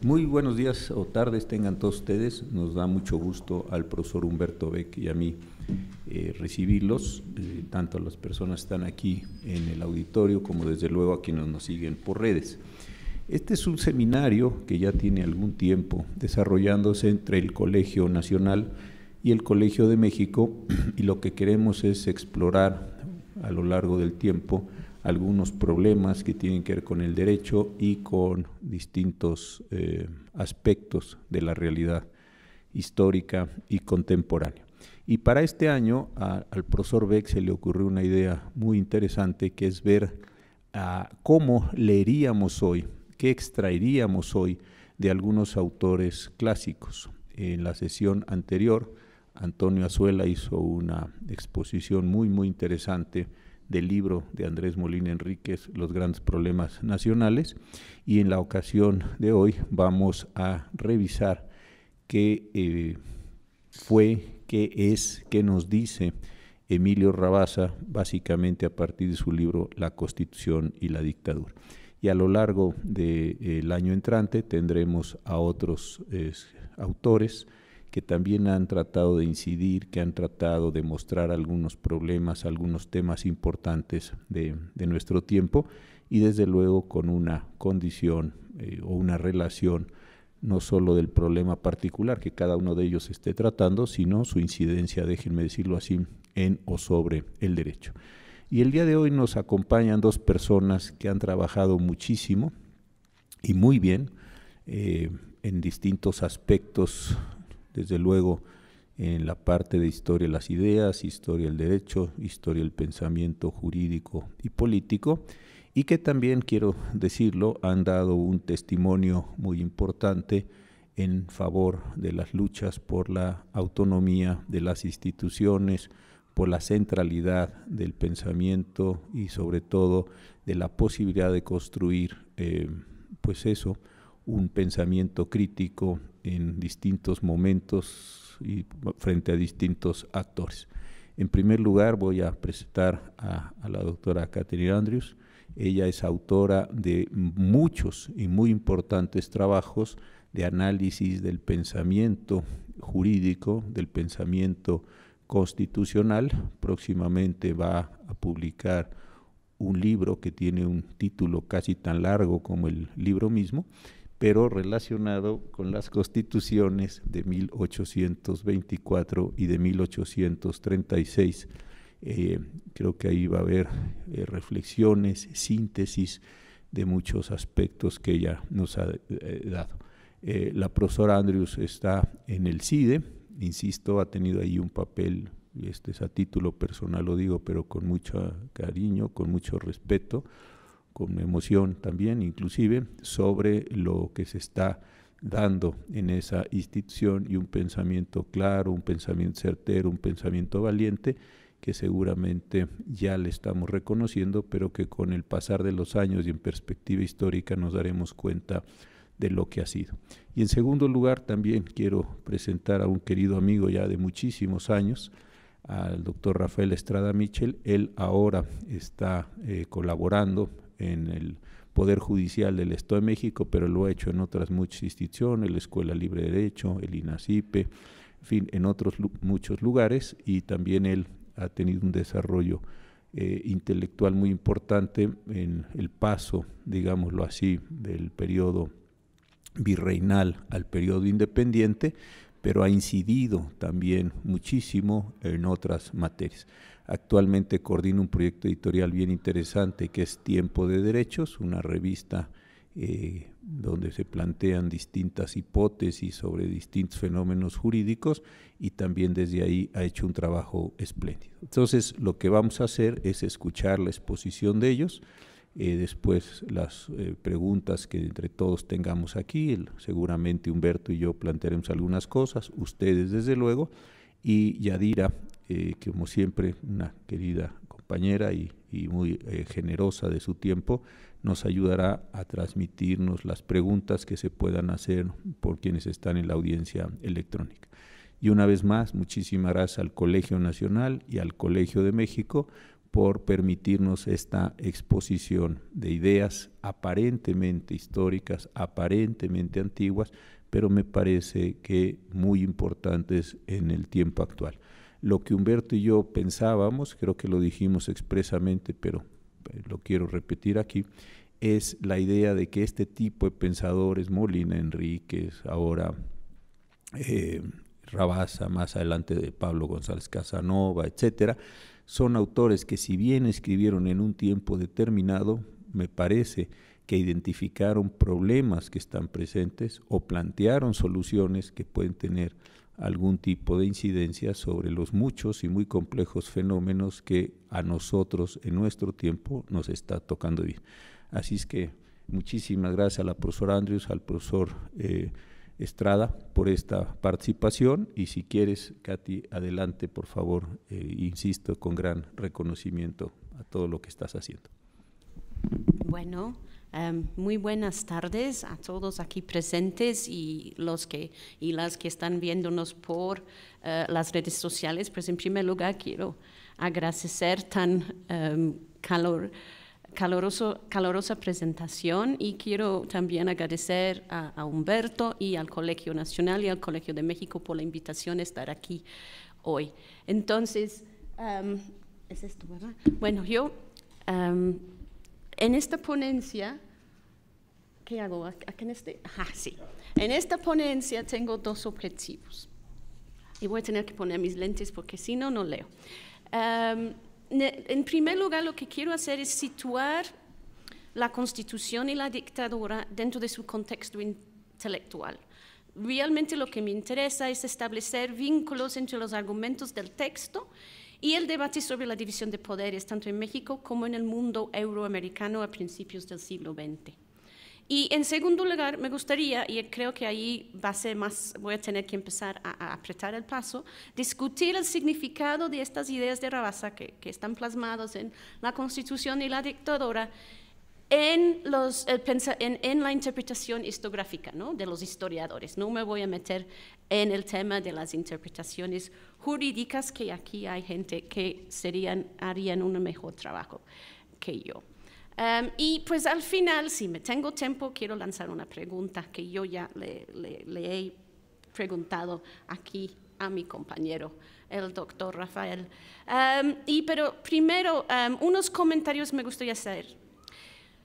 Muy buenos días o tardes tengan todos ustedes. Nos da mucho gusto al profesor Humberto Beck y a mí eh, recibirlos, eh, tanto a las personas que están aquí en el auditorio como desde luego a quienes nos siguen por redes. Este es un seminario que ya tiene algún tiempo desarrollándose entre el Colegio Nacional y el Colegio de México y lo que queremos es explorar a lo largo del tiempo algunos problemas que tienen que ver con el derecho y con distintos eh, aspectos de la realidad histórica y contemporánea. Y para este año al profesor Beck se le ocurrió una idea muy interesante que es ver cómo leeríamos hoy, qué extraeríamos hoy de algunos autores clásicos. En la sesión anterior, Antonio Azuela hizo una exposición muy, muy interesante del libro de Andrés Molina Enríquez, Los grandes problemas nacionales, y en la ocasión de hoy vamos a revisar qué eh, fue, qué es, qué nos dice Emilio Rabasa, básicamente a partir de su libro La Constitución y la Dictadura. Y a lo largo del año entrante tendremos a otros eh, autores, que también han tratado de incidir, que han tratado de mostrar algunos problemas, algunos temas importantes de, nuestro tiempo y desde luego con una condición eh, o una relación no solo del problema particular que cada uno de ellos esté tratando, sino su incidencia, déjenme decirlo así, en o sobre el derecho. Y el día de hoy nos acompañan dos personas que han trabajado muchísimo y muy bien eh, en distintos aspectos desde luego, en la parte de historia de las ideas, historia del derecho, historia del pensamiento jurídico y político, y que también, quiero decirlo, han dado un testimonio muy importante en favor de las luchas por la autonomía de las instituciones, por la centralidad del pensamiento y sobre todo de la posibilidad de construir, eh, pues eso, un pensamiento crítico en distintos momentos y frente a distintos actores. En primer lugar, voy a presentar a, la doctora Caterina Andrews. Ella es autora de muchos y muy importantes trabajos de análisis del pensamiento jurídico, del pensamiento constitucional. Próximamente va a publicar un libro que tiene un título casi tan largo como el libro mismo pero relacionado con las constituciones de 1824 y de 1836. Eh, creo que ahí va a haber eh, reflexiones, síntesis de muchos aspectos que ella nos ha eh, dado. la profesora Andrews está en el CIDE, insisto, ha tenido ahí un papel, este es a título personal lo digo, pero con mucho cariño, con mucho respeto, con emoción también, inclusive, sobre lo que se está dando en esa institución y un pensamiento claro, un pensamiento certero, un pensamiento valiente, que seguramente ya le estamos reconociendo, pero que con el pasar de los años y en perspectiva histórica nos daremos cuenta de lo que ha sido. Y en segundo lugar, también quiero presentar a un querido amigo ya de muchísimos años, al doctor Rafael Estrada Michel. Él ahora está eh, colaborando en el Poder Judicial del Estado de México, pero lo ha hecho en otras muchas instituciones, la Escuela Libre de Derecho, el INACIPE, en otros muchos lugares, y también él ha tenido un desarrollo eh, intelectual muy importante en el paso, digámoslo así, del periodo virreinal al periodo independiente, pero ha incidido también muchísimo en otras materias. Actualmente coordina un proyecto editorial bien interesante que es Tiempo de Derechos, una revista eh, donde se plantean distintas hipótesis sobre distintos fenómenos jurídicos y también desde ahí ha hecho un trabajo espléndido. Entonces lo que vamos a hacer es escuchar la exposición de ellos, eh, después las eh, preguntas que entre todos tengamos aquí, seguramente Humberto y yo plantearemos algunas cosas, ustedes desde luego, y Yadira eh, que como siempre, una querida compañera y, muy eh, generosa de su tiempo, nos ayudará a transmitirnos las preguntas que se puedan hacer por quienes están en la audiencia electrónica. Y una vez más, muchísimas gracias al Colegio Nacional y al Colegio de México por permitirnos esta exposición de ideas aparentemente históricas, aparentemente antiguas, pero me parece que muy importantes en el tiempo actual lo que Humberto y yo pensábamos, creo que lo dijimos expresamente, pero eh, lo quiero repetir aquí, es la idea de que este tipo de pensadores, Molina Enríquez, ahora eh, Rabasa, más adelante de Pablo González Casanova, etcétera, son autores que si bien escribieron en un tiempo determinado, me parece que identificaron problemas que están presentes o plantearon soluciones que pueden tener algún tipo de incidencia sobre los muchos y muy complejos fenómenos que a nosotros en nuestro tiempo nos está tocando vivir. Así es que muchísimas gracias a la profesora Andrews, al profesor eh, Estrada por esta participación y si quieres, Katy, adelante por favor, eh, insisto, con gran reconocimiento a todo lo que estás haciendo. Bueno, Em, muy buenas tardes a todos aquí presentes y los que y las que están viéndonos por eh, las redes sociales. Pues en primer lugar quiero agradecer tan em, calor, caloroso, calorosa presentación y quiero también agradecer a, Humberto y al Colegio Nacional y al Colegio de México por la invitación a estar aquí hoy. Entonces, em, es esto, Bueno, yo en esta ponencia ¿Qué hago? ¿Aquí en este? Ajá, sí. En esta ponencia tengo dos objetivos. Y voy a tener que poner mis lentes porque si no, no leo. Em, en primer lugar, lo que quiero hacer es situar la constitución y la dictadura dentro de su contexto intelectual. Realmente lo que me interesa es establecer vínculos entre los argumentos del texto y el debate sobre la división de poderes, tanto en México como en el mundo euroamericano a principios del siglo XX. Y en segundo lugar, me gustaría, y creo que ahí va a ser más, voy a tener que empezar a, apretar el paso, discutir el significado de estas ideas de Rabasa que, están plasmados en la Constitución y la dictadura en, los, en, la interpretación histográfica de los historiadores. No me voy a meter en el tema de las interpretaciones jurídicas, que aquí hay gente que serían, harían un mejor trabajo que yo. Em, y pues al final, si me tengo tiempo, quiero lanzar una pregunta que yo ya le, he preguntado aquí a mi compañero, el doctor Rafael. Em, y pero primero, em, unos comentarios me gustaría hacer.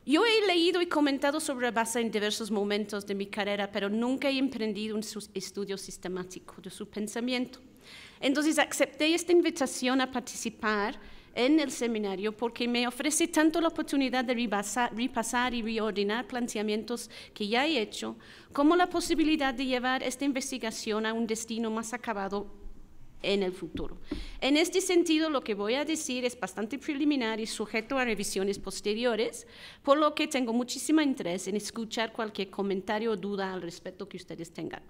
Yo he leído y comentado sobre base en diversos momentos de mi carrera, pero nunca he emprendido un estudio sistemático de su pensamiento. Entonces acepté esta invitación a participar en el seminario porque me ofrece tanto la oportunidad de repasar, repasar, y reordenar planteamientos que ya he hecho, como la posibilidad de llevar esta investigación a un destino más acabado en el futuro. En este sentido, lo que voy a decir es bastante preliminar y sujeto a revisiones posteriores, por lo que tengo muchísimo interés en escuchar cualquier comentario o duda al respecto que ustedes tengan.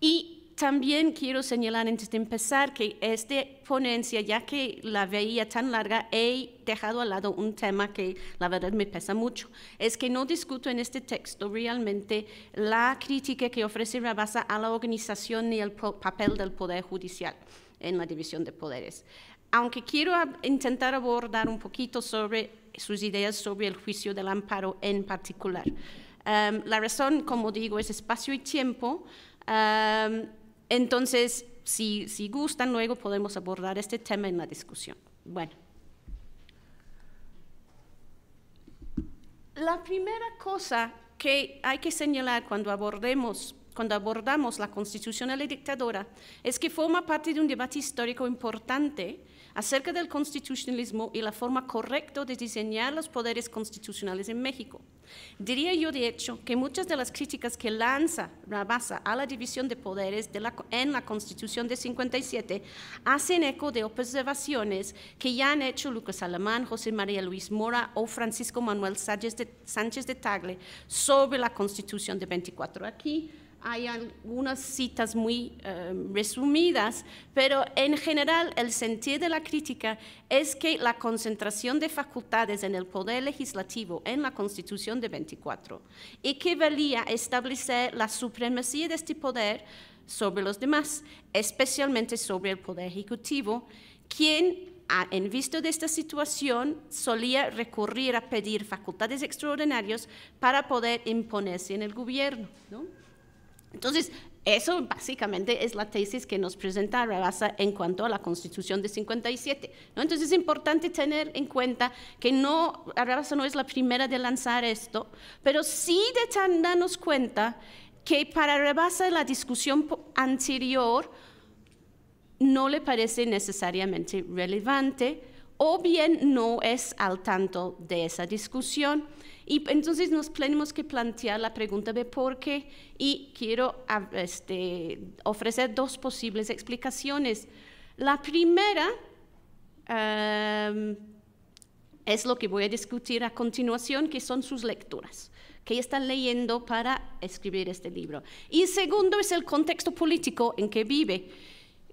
Y también quiero señalar antes de empezar que esta ponencia, ya que la veía tan larga, he dejado al lado un tema que la verdad me pesa mucho. Es que no discuto en este texto realmente la crítica que ofrece basa a la organización y el papel del Poder Judicial en la división de poderes. Aunque quiero intentar abordar un poquito sobre sus ideas sobre el juicio del amparo en particular. Em, la razón, como digo, es espacio y tiempo. Em, entonces, si, gustan, luego podemos abordar este tema en la discusión. Bueno. La primera cosa que hay que señalar cuando abordemos cuando abordamos la constitución de la dictadura, es que forma parte de un debate histórico importante acerca del constitucionalismo y la forma correcta de diseñar los poderes constitucionales en México. Diría yo, de hecho, que muchas de las críticas que lanza Rabasa a la división de poderes en la Constitución de 57 hacen eco de observaciones que ya han hecho Lucas Alemán, José María Luis Mora o Francisco Manuel Sánchez de, Sánchez de Tagle sobre la Constitución de 24. Aquí hay algunas citas muy eh, resumidas, pero en general el sentido de la crítica es que la concentración de facultades en el poder legislativo en la Constitución de 24 y que valía establecer la supremacía de este poder sobre los demás, especialmente sobre el poder ejecutivo, quien en vista de esta situación, solía recurrir a pedir facultades extraordinarias para poder imponerse en el gobierno. Entonces, eso básicamente es la tesis que nos presenta Rebasa en cuanto a la Constitución de 57. ¿no? Entonces es importante tener en cuenta que no, no es la primera de lanzar esto, pero sí de darnos cuenta que para Rebasa la discusión anterior no le parece necesariamente relevante o bien no es al tanto de esa discusión. Y entonces nos tenemos que plantear la pregunta de por qué y quiero este, ofrecer dos posibles explicaciones. La primera em, es lo que voy a discutir a continuación, que son sus lecturas que están leyendo para escribir este libro. Y segundo es el contexto político en que vive,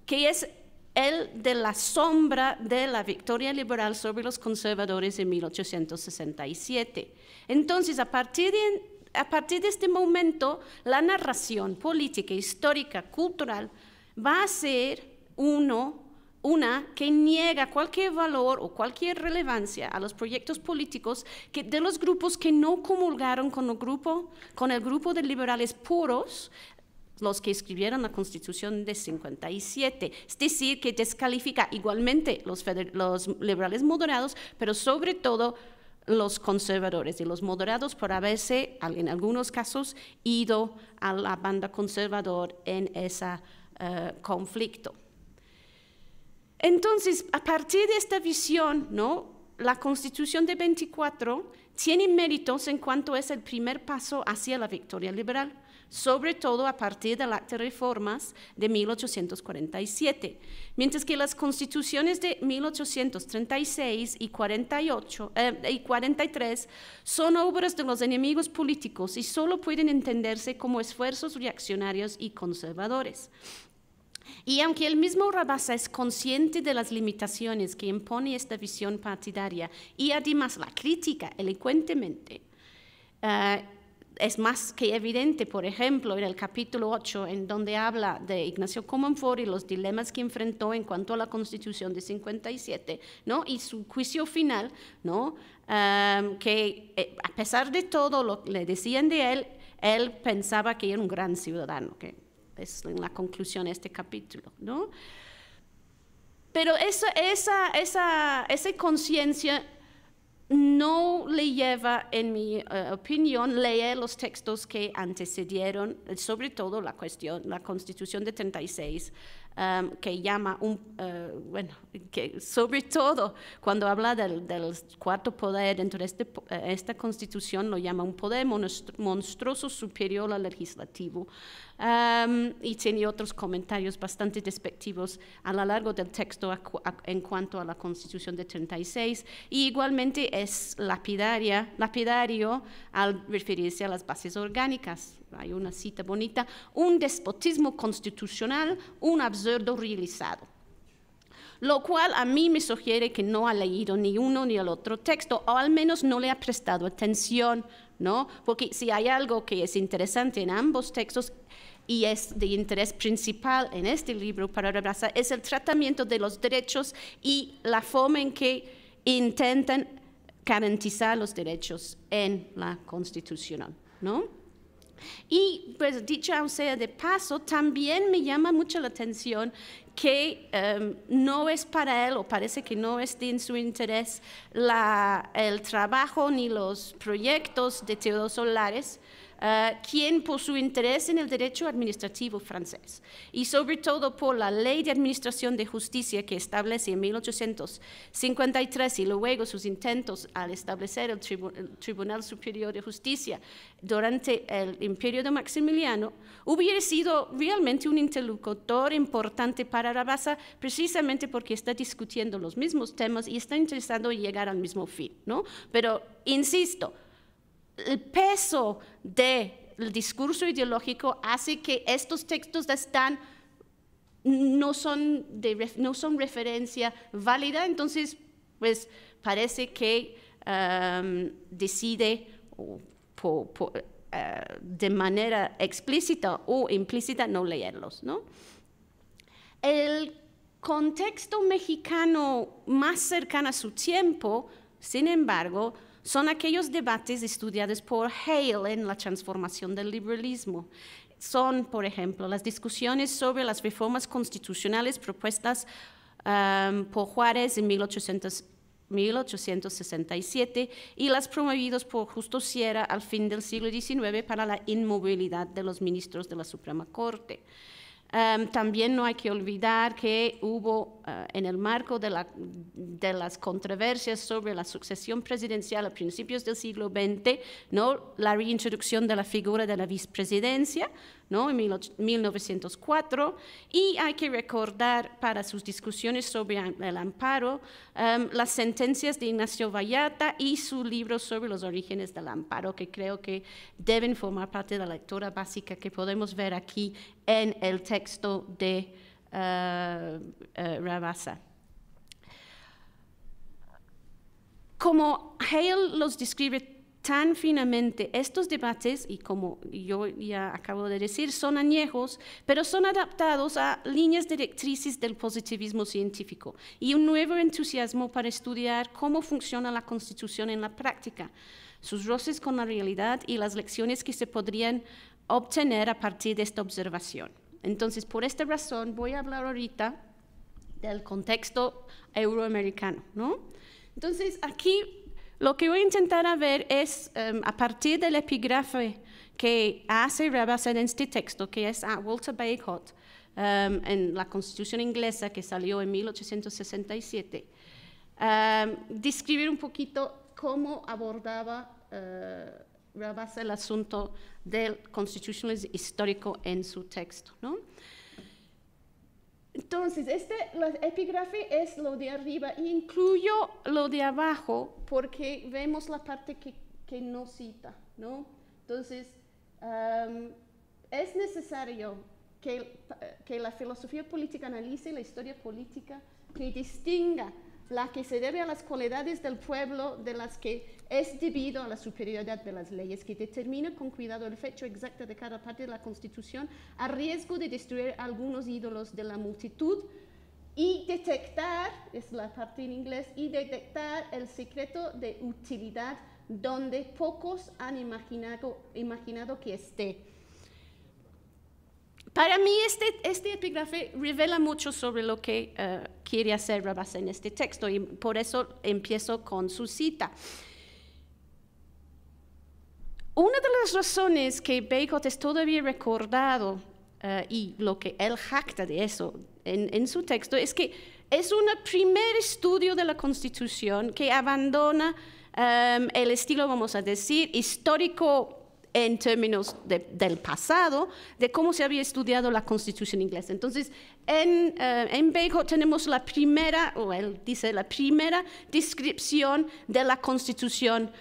que es el de la sombra de la victoria liberal sobre los conservadores en 1867. Entonces, a partir de, a partir de este momento, la narración política, histórica, cultural, va a ser uno, una que niega cualquier valor o cualquier relevancia a los proyectos políticos de los grupos que no comulgaron con el grupo, con el grupo de liberales puros los que escribieron la Constitución de 57. Es decir, que descalifica igualmente los, los liberales moderados, pero sobre todo los conservadores y los moderados por haberse, en algunos casos, ido a la banda conservador en ese eh, conflicto. Entonces, a partir de esta visión, ¿no? la Constitución de 24 tiene méritos en cuanto es el primer paso hacia la victoria liberal sobre todo a partir del Acta de Reformas de 1847, mientras que las constituciones de 1836 y, 48, y 43 eh, son obras de los enemigos políticos y solo pueden entenderse como esfuerzos reaccionarios y conservadores. Y aunque el mismo Rabasa es consciente de las limitaciones que impone esta visión partidaria y además la critica elocuentemente, eh, es más que evidente, por ejemplo, en el capítulo 8, en donde habla de Ignacio Comanfor y los dilemas que enfrentó en cuanto a la Constitución de 57, ¿no? Y su juicio final, ¿no? que eh, a pesar de todo lo que le decían de él, él pensaba que era un gran ciudadano, que es la conclusión de este capítulo, ¿no? Pero esa, esa, esa, esa conciencia no le lleva, en mi eh, opinión, leer los textos que antecedieron, sobre todo la cuestión, la Constitución de 36, Um, que llama, un, uh, bueno, que sobre todo cuando habla del, cuarto poder dentro de este eh, esta constitución, lo llama un poder monstruoso superior al legislativo. Um, y tiene otros comentarios bastante despectivos a lo largo del texto en cuanto a la Constitución de 36 y igualmente es lapidaria, lapidario al referirse a las bases orgánicas hay una cita bonita, un despotismo constitucional, un absurdo realizado. Lo cual a mí me sugiere que no ha leído ni uno ni el otro texto, o al menos no le ha prestado atención, ¿no? Porque si hay algo que es interesante en ambos textos, y es de interés principal en este libro para Rebrasa, es el tratamiento de los derechos y la forma en que intentan garantizar los derechos en la Constitución. ¿no? Y pues dicha sea de paso, también me llama mucho la atención que em, no es para él o parece que no es de su interés el trabajo ni los proyectos de Teodosolares. solares Ah, quien por su interés en el derecho administrativo francés y sobre todo por la Ley de Administración de Justicia que establece en 1853 y luego sus intentos al establecer el, Tribunal Superior de Justicia durante el imperio de Maximiliano, hubiera sido realmente un interlocutor importante para Rabasa precisamente porque está discutiendo los mismos temas y está interesado en llegar al mismo fin, ¿no? Pero, insisto, el peso del discurso ideológico hace que estos textos están, no, son referencia válida, entonces pues, parece que um, decide eh, de manera explícita o implícita no leerlos. El contexto mexicano más cercano a su tiempo, sin embargo, son aquellos debates estudiados por Hale en la transformación del liberalismo. Son, por ejemplo, las discusiones sobre las reformas constitucionales propuestas um, por Juárez en 1867 y las promovidas por Justo Sierra al fin del siglo XIX para la inmovilidad de los ministros de la Suprema Corte. Em, también no hay que olvidar que hubo, eh, en el marco de, de, las controversias sobre la sucesión presidencial a principios del siglo XX, ¿no? la reintroducción de la figura de la vicepresidencia en 1904, y hay que recordar para sus discusiones sobre el amparo em, las sentencias de Ignacio Vallata y su libro sobre los orígenes del amparo, que creo que deben formar parte de la lectura básica que podemos ver aquí en el texto de uh, Como Hale los describe tan finamente estos debates, y como yo ya acabo de decir, son añejos, pero son adaptados a líneas directrices del positivismo científico y un nuevo entusiasmo para estudiar cómo funciona la Constitución en la práctica, sus roces con la realidad y las lecciones que se podrían obtener a partir de esta observación. Entonces, por esta razón, voy a hablar ahorita del contexto euroamericano, ¿no? Entonces, aquí lo que voy a intentar a ver es, em, a partir del epígrafe que hace Rabas en este texto, que es a Walter Baycott em, en la Constitución inglesa que salió en 1867, em, describir un poquito cómo abordaba uh, el asunto del constitucionalismo histórico en su texto. ¿no? Entonces, este, epígrafe es lo de arriba, incluyo lo de abajo porque vemos la parte que, que no cita, ¿no? Entonces, es necesario que, que la filosofía política analice la historia política, que distinga la que se debe a las cualidades del pueblo de las que es debido a la superioridad de las leyes, que determina con cuidado el fecho exacto de cada parte de la Constitución, a riesgo de destruir algunos ídolos de la multitud y detectar, es la parte en inglés, y detectar el secreto de utilidad donde pocos han imaginado, imaginado que esté para mí este, este epígrafe revela mucho sobre lo que eh, quiere hacer Rabas en este texto y por eso empiezo con su cita. Una de las razones que Bacon es todavía recordado eh, y lo que él jacta de eso en, su texto es que es un primer estudio de la Constitución que abandona eh, el estilo, vamos a decir, histórico en términos del pasado, de cómo se había estudiado la constitución inglesa. Entonces, en, uh, tenemos la primera, o él dice, la primera descripción de la constitución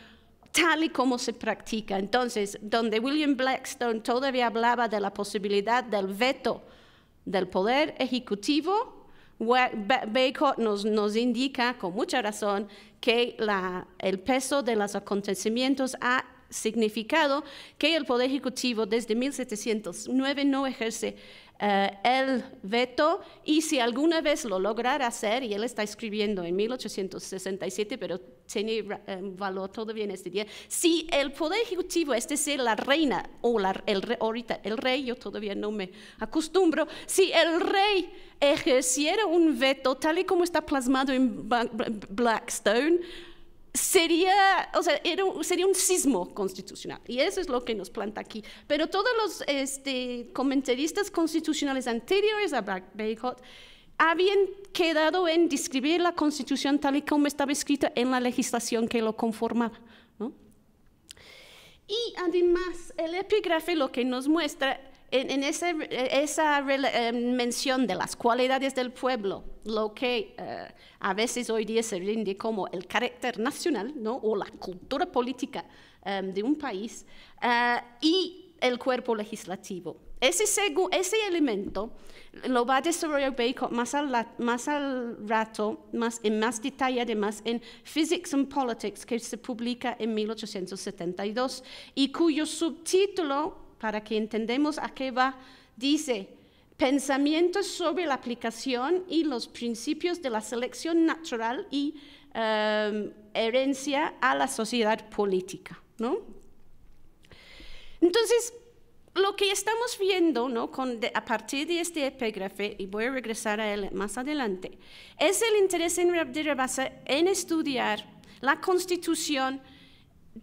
tal y como se practica. Entonces, donde William Blackstone todavía hablaba de la posibilidad del veto del poder ejecutivo, Bacon nos, nos, indica con mucha razón que la, el peso de los acontecimientos ha significado que el Poder Ejecutivo desde 1709 no ejerce eh, el veto y si alguna vez lo lograra hacer, y él está escribiendo en 1867, pero tiene eh, valor todavía en este día, si el poder ejecutivo, es decir, la reina o el, rey, ahorita el rey, yo todavía no me acostumbro, si el rey ejerciera un veto tal y como está plasmado en Blackstone, sería, o sea, era, sería un sismo constitucional. Y eso es lo que nos planta aquí. Pero todos los este, comentaristas constitucionales anteriores a Bacot habían quedado en describir la constitución tal y como estaba escrita en la legislación que lo conformaba. ¿no? Y además, el epígrafe lo que nos muestra en, esa em, mención de las cualidades del pueblo, lo que eh, a veces hoy día se rinde como el carácter nacional ¿no? o la cultura política em, de un país eh, y el cuerpo legislativo. Ese, ese elemento lo va a desarrollar Bacon más al, más al rato, más, en más detalle además en Physics and Politics, que se publica en 1872 y cuyo subtítulo para que entendamos a qué va. Dice, pensamientos sobre la aplicación y los principios de la selección natural y em, herencia a la sociedad política. ¿no? Entonces, lo que estamos viendo ¿no? Con a partir de este epígrafe, y voy a regresar a él más adelante, es el interés en estudiar la constitución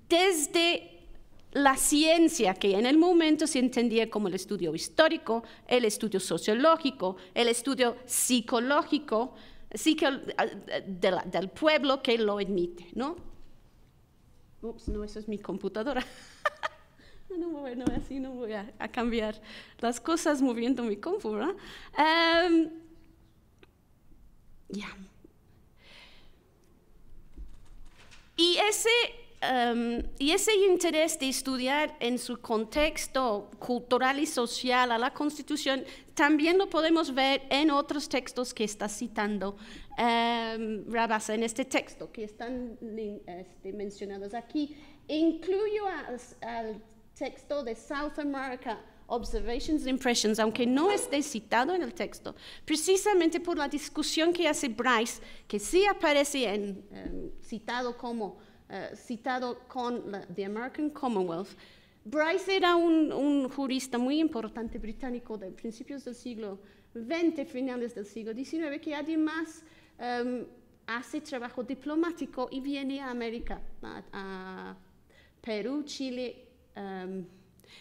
desde la ciencia que en el momento se entendía como el estudio histórico, el estudio sociológico, el estudio psicológico que del pueblo que lo admite, ¿no? Ups, no, esa es mi computadora. no, así no voy a, cambiar las cosas moviendo mi computadora. Em, ya. Y ese Em, y ese interés de estudiar en su contexto cultural y social a la Constitución también lo podemos ver en otros textos que está citando em, Rabasa, en este texto que están este, mencionados aquí. Incluyo al texto de South America. Observations and Impressions, aunque no esté citado en el texto, precisamente por la discusión que hace Bryce, que sí aparece em, citado como eh, citado con The American Commonwealth, Bryce era un, jurista muy importante británico de principios del siglo XX, finales del siglo XIX, que además em, hace trabajo diplomático y viene a América, a, Perú, Chile. Em,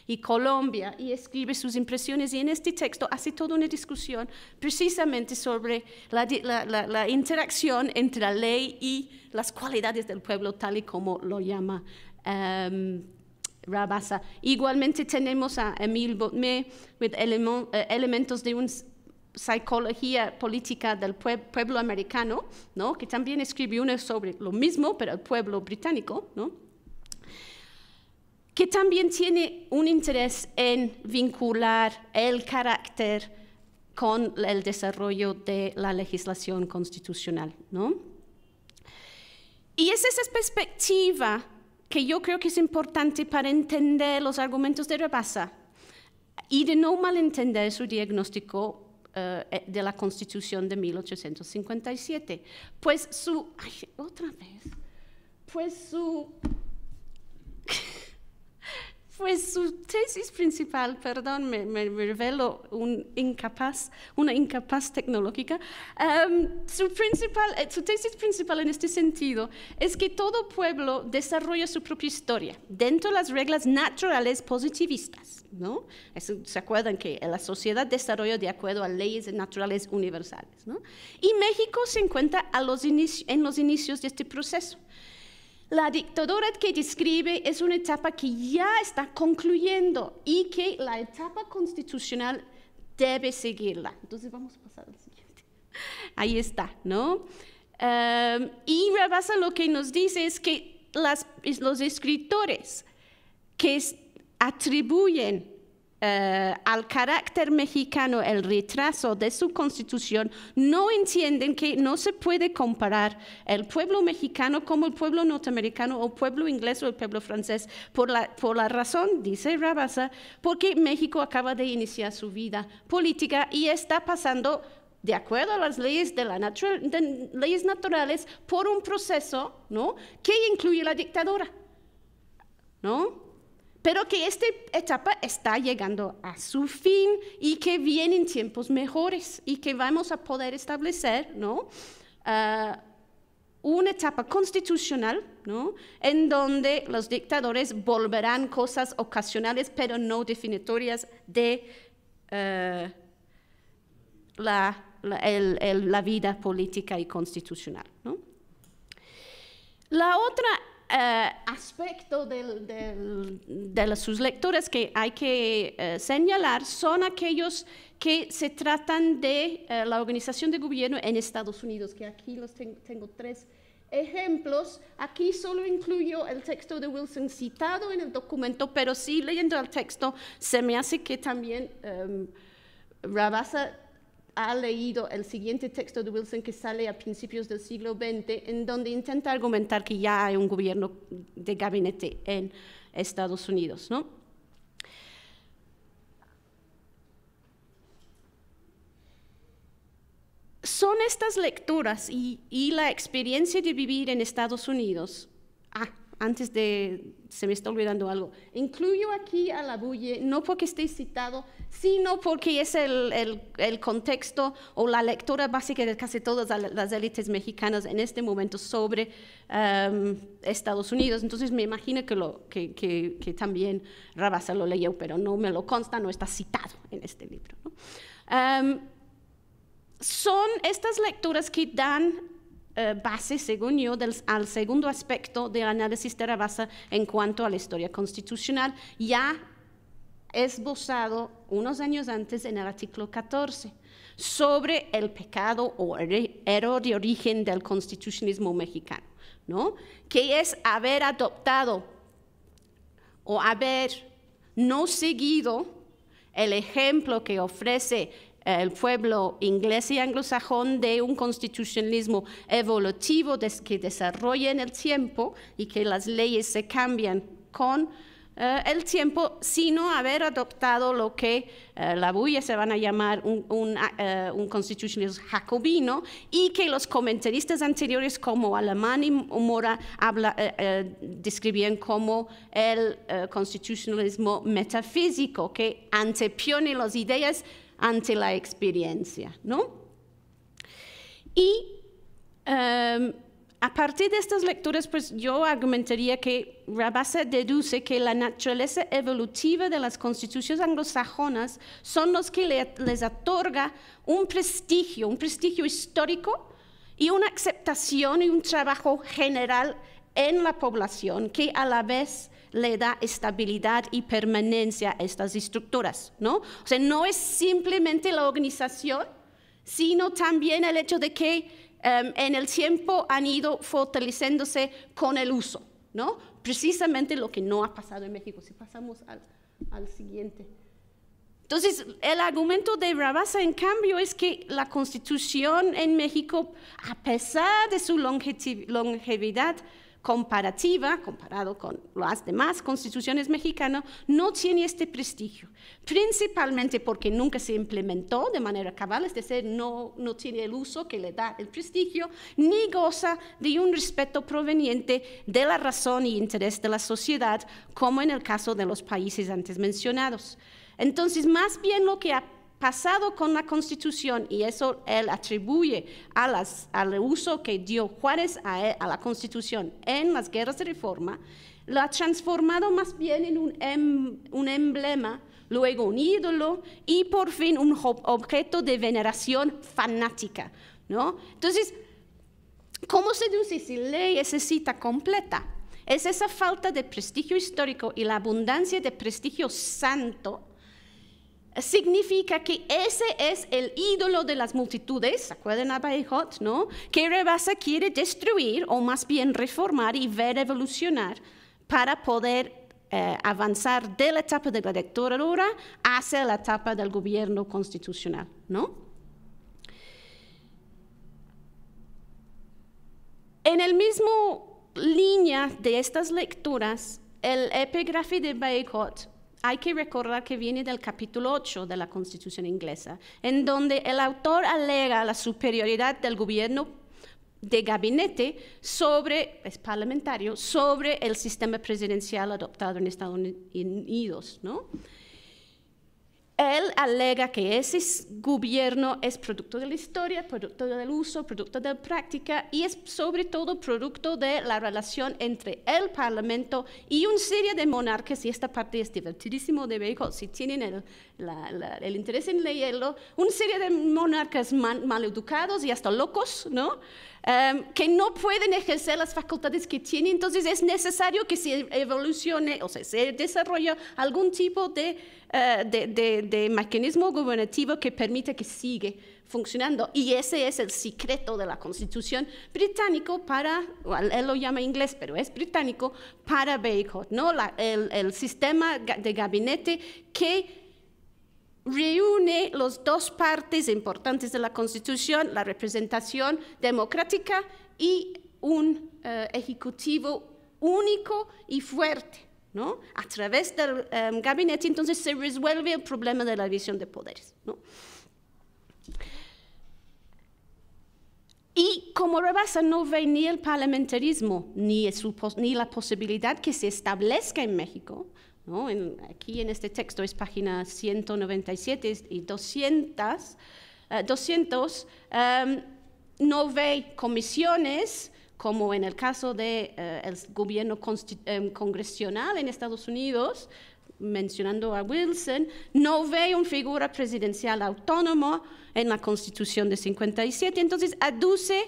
y Colombia y escribe sus impresiones y en este texto hace toda una discusión precisamente sobre la, interacción entre la ley y las cualidades del pueblo tal y como lo llama um, Igualmente tenemos a Emil Botme con eh, elementos de una psicología política del pueblo americano, ¿no? que también escribió uno sobre lo mismo, pero el pueblo británico, ¿no? que también tiene un interés en vincular el carácter con el desarrollo de la legislación constitucional. ¿no? Y es esa perspectiva que yo creo que es importante para entender los argumentos de Rebasa y de no malentender su diagnóstico eh, de la Constitución de 1857. Pues su... otra vez. Pues su... Pues su tesis principal, perdón, me, revelo una incapaz tecnológica. Em, su, principal, eh, su tesis principal en este sentido es que todo pueblo desarrolla su propia historia dentro de las reglas naturales positivistas. ¿no? Se acuerdan que la sociedad desarrolla de acuerdo a leyes naturales universales. ¿no? Y México se encuentra a los en los inicios de este proceso. La dictadura que describe es una etapa que ya está concluyendo y que la etapa constitucional debe seguirla. Entonces vamos a pasar al siguiente. Ahí está, ¿no? Em, y rebasa lo que nos dice es que los escritores que atribuyen eh, al carácter mexicano el retraso de su constitución, no entienden que no se puede comparar el pueblo mexicano como el pueblo norteamericano o el pueblo inglés o el pueblo francés, por la, por la razón, dice Rabasa, porque México acaba de iniciar su vida política y está pasando de acuerdo a las leyes, de, la leyes naturales, por un proceso ¿no? que incluye la dictadura. ¿no? pero que esta etapa está llegando a su fin y que vienen tiempos mejores y que vamos a poder establecer ¿no? Ah, una etapa constitucional ¿no? en donde los dictadores volverán cosas ocasionales pero no definitorias de eh, la, vida política y constitucional. La otra eh, aspecto de sus lectores que hay que eh, señalar son aquellos que se tratan de eh, la organización de gobierno en Estados Unidos, que aquí los tengo, tres ejemplos. Aquí solo incluyo el texto de Wilson citado en el documento, pero sí leyendo el texto se me hace que también um, ha leído el siguiente texto de Wilson que sale a principios del siglo XX, en donde intenta argumentar que ya hay un gobierno de gabinete en Estados Unidos. ¿no? Son estas lecturas y, la experiencia de vivir en Estados Unidos, ah, antes de, se me está olvidando algo, incluyo aquí a la bulle, no porque esté citado, sino porque es el, el, el contexto o la lectura básica de casi todas las élites mexicanas en este momento sobre um, Estados Unidos. Entonces me imagino que, lo, que, que, también Rabasa lo leyó, pero no me lo consta, no está citado en este libro. Um, son estas lecturas que dan eh, base, según yo, al segundo aspecto del análisis de base en cuanto a la historia constitucional, ya esbozado unos años antes en el artículo 14 sobre el pecado o error de origen del constitucionismo mexicano, ¿no? Que es haber adoptado o haber no seguido el ejemplo que ofrece eh, el pueblo inglés y anglosajón de un constitucionalismo evolutivo que desarrolla en el tiempo y que las leyes se cambian con eh, el tiempo, sino haber adoptado lo que eh, la bulla se van a llamar ah, un, constitucionalismo jacobino y que los comentaristas anteriores como Alemán y Mora habla, describían como el constitucionalismo metafísico, que antepone las ideas ante la experiencia, ¿no? Y em, a partir de estas lecturas, pues yo argumentaría que Rabasa deduce que la naturaleza evolutiva de las constituciones anglosajonas son los que les otorga un prestigio, un prestigio histórico y una aceptación y un trabajo general en la población que a la vez le da estabilidad y permanencia a estas estructuras, ¿no? O sea, no es simplemente la organización, sino también el hecho de que em, en el tiempo han ido fortaleciéndose con el uso, ¿no? Precisamente lo que no ha pasado en México. Si pasamos al, al siguiente. Entonces, el argumento de Rabasa, en cambio, es que la constitución en México, a pesar de su longevidad, comparativa, comparado con las demás constituciones mexicanas, no tiene este prestigio, principalmente porque nunca se implementó de manera cabal, es decir, no, no tiene el uso que le da el prestigio, ni goza de un respeto proveniente de la razón y interés de la sociedad, como en el caso de los países antes mencionados. Entonces, más bien lo que ha pasado con la Constitución y eso él atribuye a las, al uso que dio Juárez a, e, la Constitución en las guerras de reforma, lo ha transformado más bien en un, em, emblema, luego un ídolo y por fin un objeto de veneración fanática. ¿no? Entonces, ¿cómo se dice si ley esa cita completa? Es esa falta de prestigio histórico y la abundancia de prestigio santo significa que ese es el ídolo de las multitudes, ¿se a no? Que Rebasa quiere destruir o más bien reformar y ver evolucionar para poder eh, avanzar de la etapa de la dictadura hacia la etapa del gobierno constitucional, ¿no? En el mismo línea de estas lecturas, el epígrafe de Baijot hay que recordar que viene del capítulo 8 de la Constitución inglesa, en donde el autor alega la superioridad del gobierno de gabinete sobre, es parlamentario, sobre el sistema presidencial adoptado en Estados Unidos, ¿no? Él alega que ese gobierno es producto de la historia, producto del uso, producto de la práctica y es sobre todo producto de la relación entre el Parlamento y un serie de monarcas. Y esta parte es divertidísimo de ver, si tienen el, interés en leerlo, un serie de monarcas mal educados y hasta locos, ¿no? Em, que no pueden ejercer las facultades que tienen, entonces es necesario que se evolucione, o sea, se desarrolle algún tipo de, eh, de, de, mecanismo gubernativo que permita que siga funcionando. Y ese es el secreto de la Constitución británico para, él lo llama inglés, pero es británico, para Baycott, ¿no? el, el sistema de gabinete que reúne las dos partes importantes de la Constitución, la representación democrática y un eh, ejecutivo único y fuerte. ¿no? A través del em, gabinete entonces se resuelve el problema de la división de poderes. Y como Rebasa no ve ni el parlamentarismo ni, ni la posibilidad que se establezca en México, aquí en este texto es página 197 y 200, 200 eh, em, no ve comisiones como en el caso del eh, gobierno em, congresional en Estados Unidos, mencionando a Wilson, no ve una figura presidencial autónoma en la Constitución de 57, entonces aduce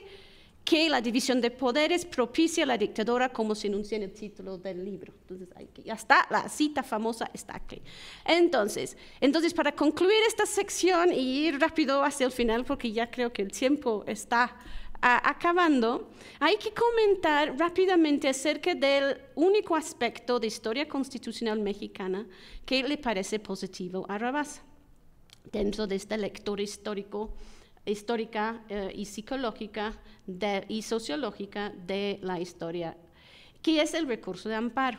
que la división de poderes propicia la dictadura, como se enuncia en el título del libro. Entonces, ya está, la cita famosa está aquí. Entonces, entonces, para concluir esta sección y ir rápido hacia el final, porque ya creo que el tiempo está ah, acabando, hay que comentar rápidamente acerca del único aspecto de historia constitucional mexicana que le parece positivo a Rabasa dentro de este lector histórico histórica eh, y psicológica y sociológica de la historia, que es el recurso de amparo.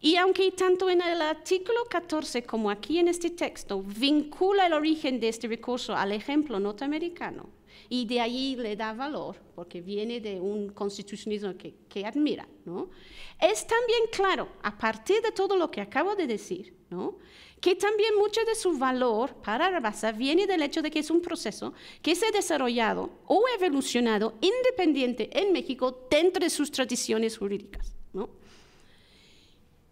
Y aunque tanto en el artículo 14 como aquí en este texto vincula el origen de este recurso al ejemplo norteamericano y de ahí le da valor, porque viene de un constitucionalismo que, que admira, ¿no? es también claro, a partir de todo lo que acabo de decir, ¿no? que también mucho de su valor para Rabasa viene del hecho de que es un proceso que se ha desarrollado o evolucionado independiente en México dentro de sus tradiciones jurídicas.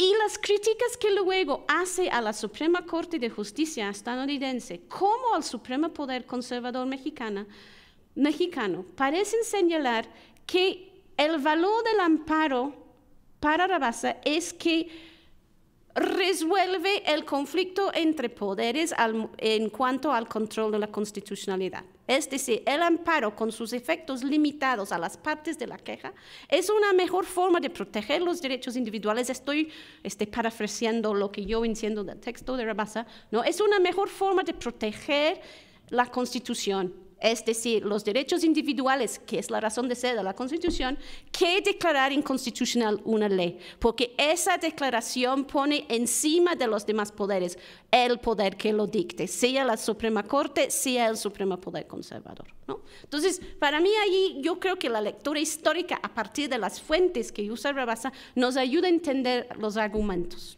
Y las críticas que luego hace a la Suprema Corte de Justicia estadounidense como al Supremo Poder Conservador mexicano parecen señalar que el valor del amparo para Rabasa es que resuelve el conflicto entre poderes en cuanto al control de la constitucionalidad. Es decir, el amparo con sus efectos limitados a las partes de la queja es una mejor forma de proteger los derechos individuales. Estoy este, parafraseando lo que yo entiendo del texto de Rabasa. ¿no? Es una mejor forma de proteger la constitución es decir, los derechos individuales, que es la razón de ser de la Constitución, que declarar inconstitucional una ley, porque esa declaración pone encima de los demás poderes el poder que lo dicte, sea la Suprema Corte, sea el Supremo Poder Conservador. ¿no? Entonces, para mí ahí, yo creo que la lectura histórica a partir de las fuentes que usa Rabasa nos ayuda a entender los argumentos.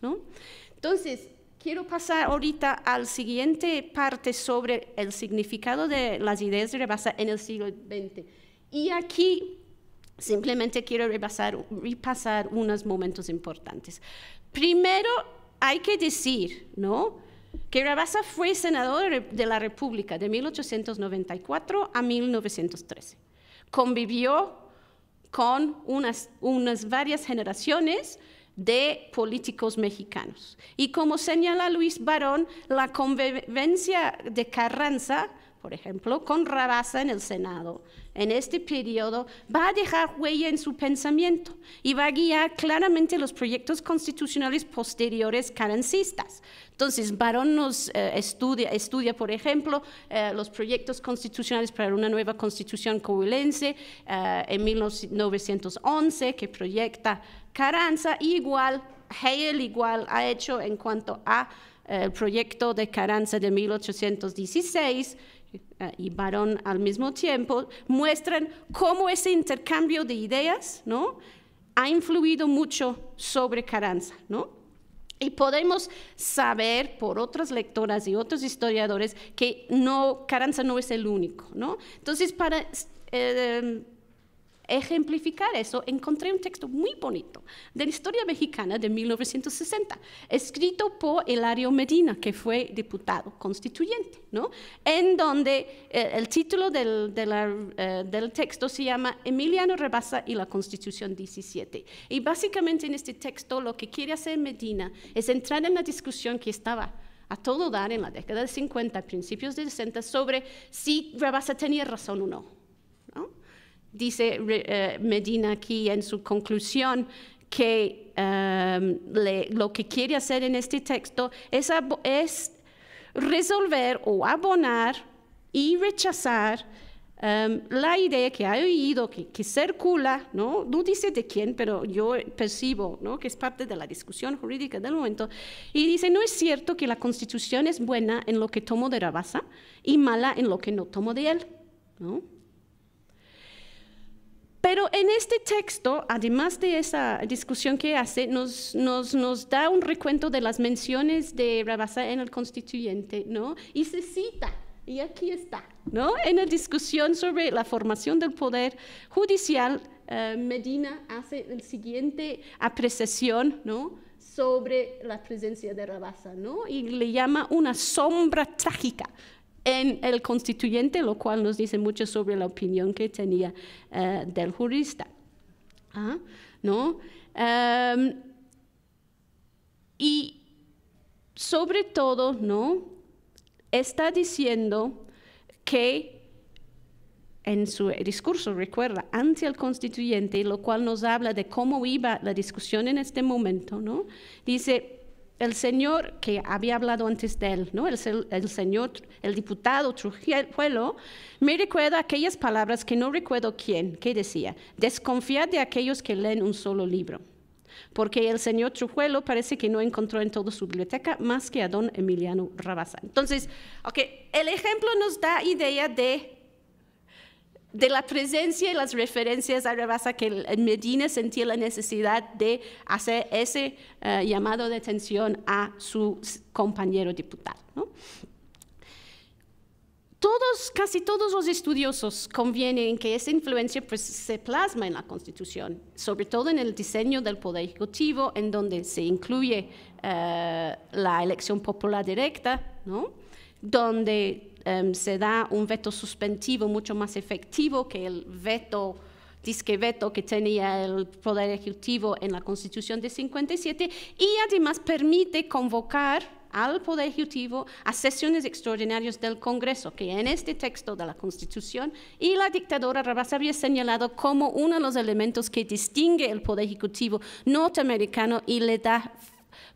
Entonces, Quiero pasar ahorita a la siguiente parte sobre el significado de las ideas de rebasa en el siglo XX. Y aquí simplemente quiero repasar, unos momentos importantes. Primero, hay que decir, ¿no? Que Rabasa fue senador de la República de 1894 a 1913. Convivió con unas, unas varias generaciones de políticos mexicanos. Y como señala Luis Barón, la convivencia de Carranza, por ejemplo, con Rabasa en el Senado, en este periodo, va a dejar huella en su pensamiento y va a guiar claramente los proyectos constitucionales posteriores carancistas. Entonces, Barón nos eh, estudia, estudia, por ejemplo, eh, los proyectos constitucionales para una nueva constitución coahuilense eh, en 1911, que proyecta Caranza igual, Hegel igual ha hecho en cuanto a eh, el proyecto de Caranza de 1816 eh, y Barón al mismo tiempo, muestran cómo ese intercambio de ideas ¿no? ha influido mucho sobre Caranza ¿no? Y podemos saber por otras lectoras y otros historiadores que no, Caranza no es el único. ¿no? Entonces, para... Eh, ejemplificar eso, encontré un texto muy bonito de la historia mexicana de 1960, escrito por Hilario Medina, que fue diputado constituyente, ¿no? En donde eh, el título eh, del, texto se llama Emiliano Rebasa y la Constitución 17. Y básicamente en este texto lo que quiere hacer Medina es entrar en la discusión que estaba a todo dar en la década de 50, principios de 60, sobre si Rebasa tenía razón o no dice eh, Medina aquí en su conclusión que em, lo que quiere hacer en este texto es, es resolver o abonar y rechazar em, la idea que ha oído, que, circula, ¿no? no dice de quién, pero yo percibo ¿no? que es parte de la discusión jurídica del momento, y dice, no es cierto que la constitución es buena en lo que tomo de Rabasa y mala en lo que no tomo de él. ¿no? Pero en este texto, además de esa discusión que hace, nos, nos, da un recuento de las menciones de Rabasa en el constituyente, ¿no? Y se cita, y aquí está, ¿no? En la discusión sobre la formación del poder judicial, eh, Medina hace la siguiente apreciación, ¿no? sobre la presencia de Rabasa, ¿no? Y le llama una sombra trágica, en el constituyente, lo cual nos dice mucho sobre la opinión que tenía eh, del jurista. Ah, ¿No? Em, y sobre todo, ¿no? Está diciendo que en su discurso, recuerda, ante el constituyente, lo cual nos habla de cómo iba la discusión en este momento, ¿no? Dice, el señor que había hablado antes de él, ¿no? el, señor, el diputado Trujillo, me recuerda aquellas palabras que no recuerdo quién, que decía, desconfiar de aquellos que leen un solo libro, porque el señor Trujillo parece que no encontró en toda su biblioteca más que a don Emiliano Rabasa. Entonces, okay, el ejemplo nos da idea de de la presencia y las referencias a que Medina sentía la necesidad de hacer ese eh, llamado de atención a su compañero diputado. Todos, casi todos los estudiosos convienen que esa influencia pues, se plasma en la Constitución, sobre todo en el diseño del Poder Ejecutivo, en donde se incluye eh, la elección popular directa, ¿no? donde Em, se da un veto suspensivo mucho más efectivo que el veto disque veto que tenía el Poder Ejecutivo en la Constitución de 57 y además permite convocar al Poder Ejecutivo a sesiones extraordinarias del Congreso, que en este texto de la Constitución y la dictadora Rabas había señalado como uno de los elementos que distingue el Poder Ejecutivo norteamericano y le da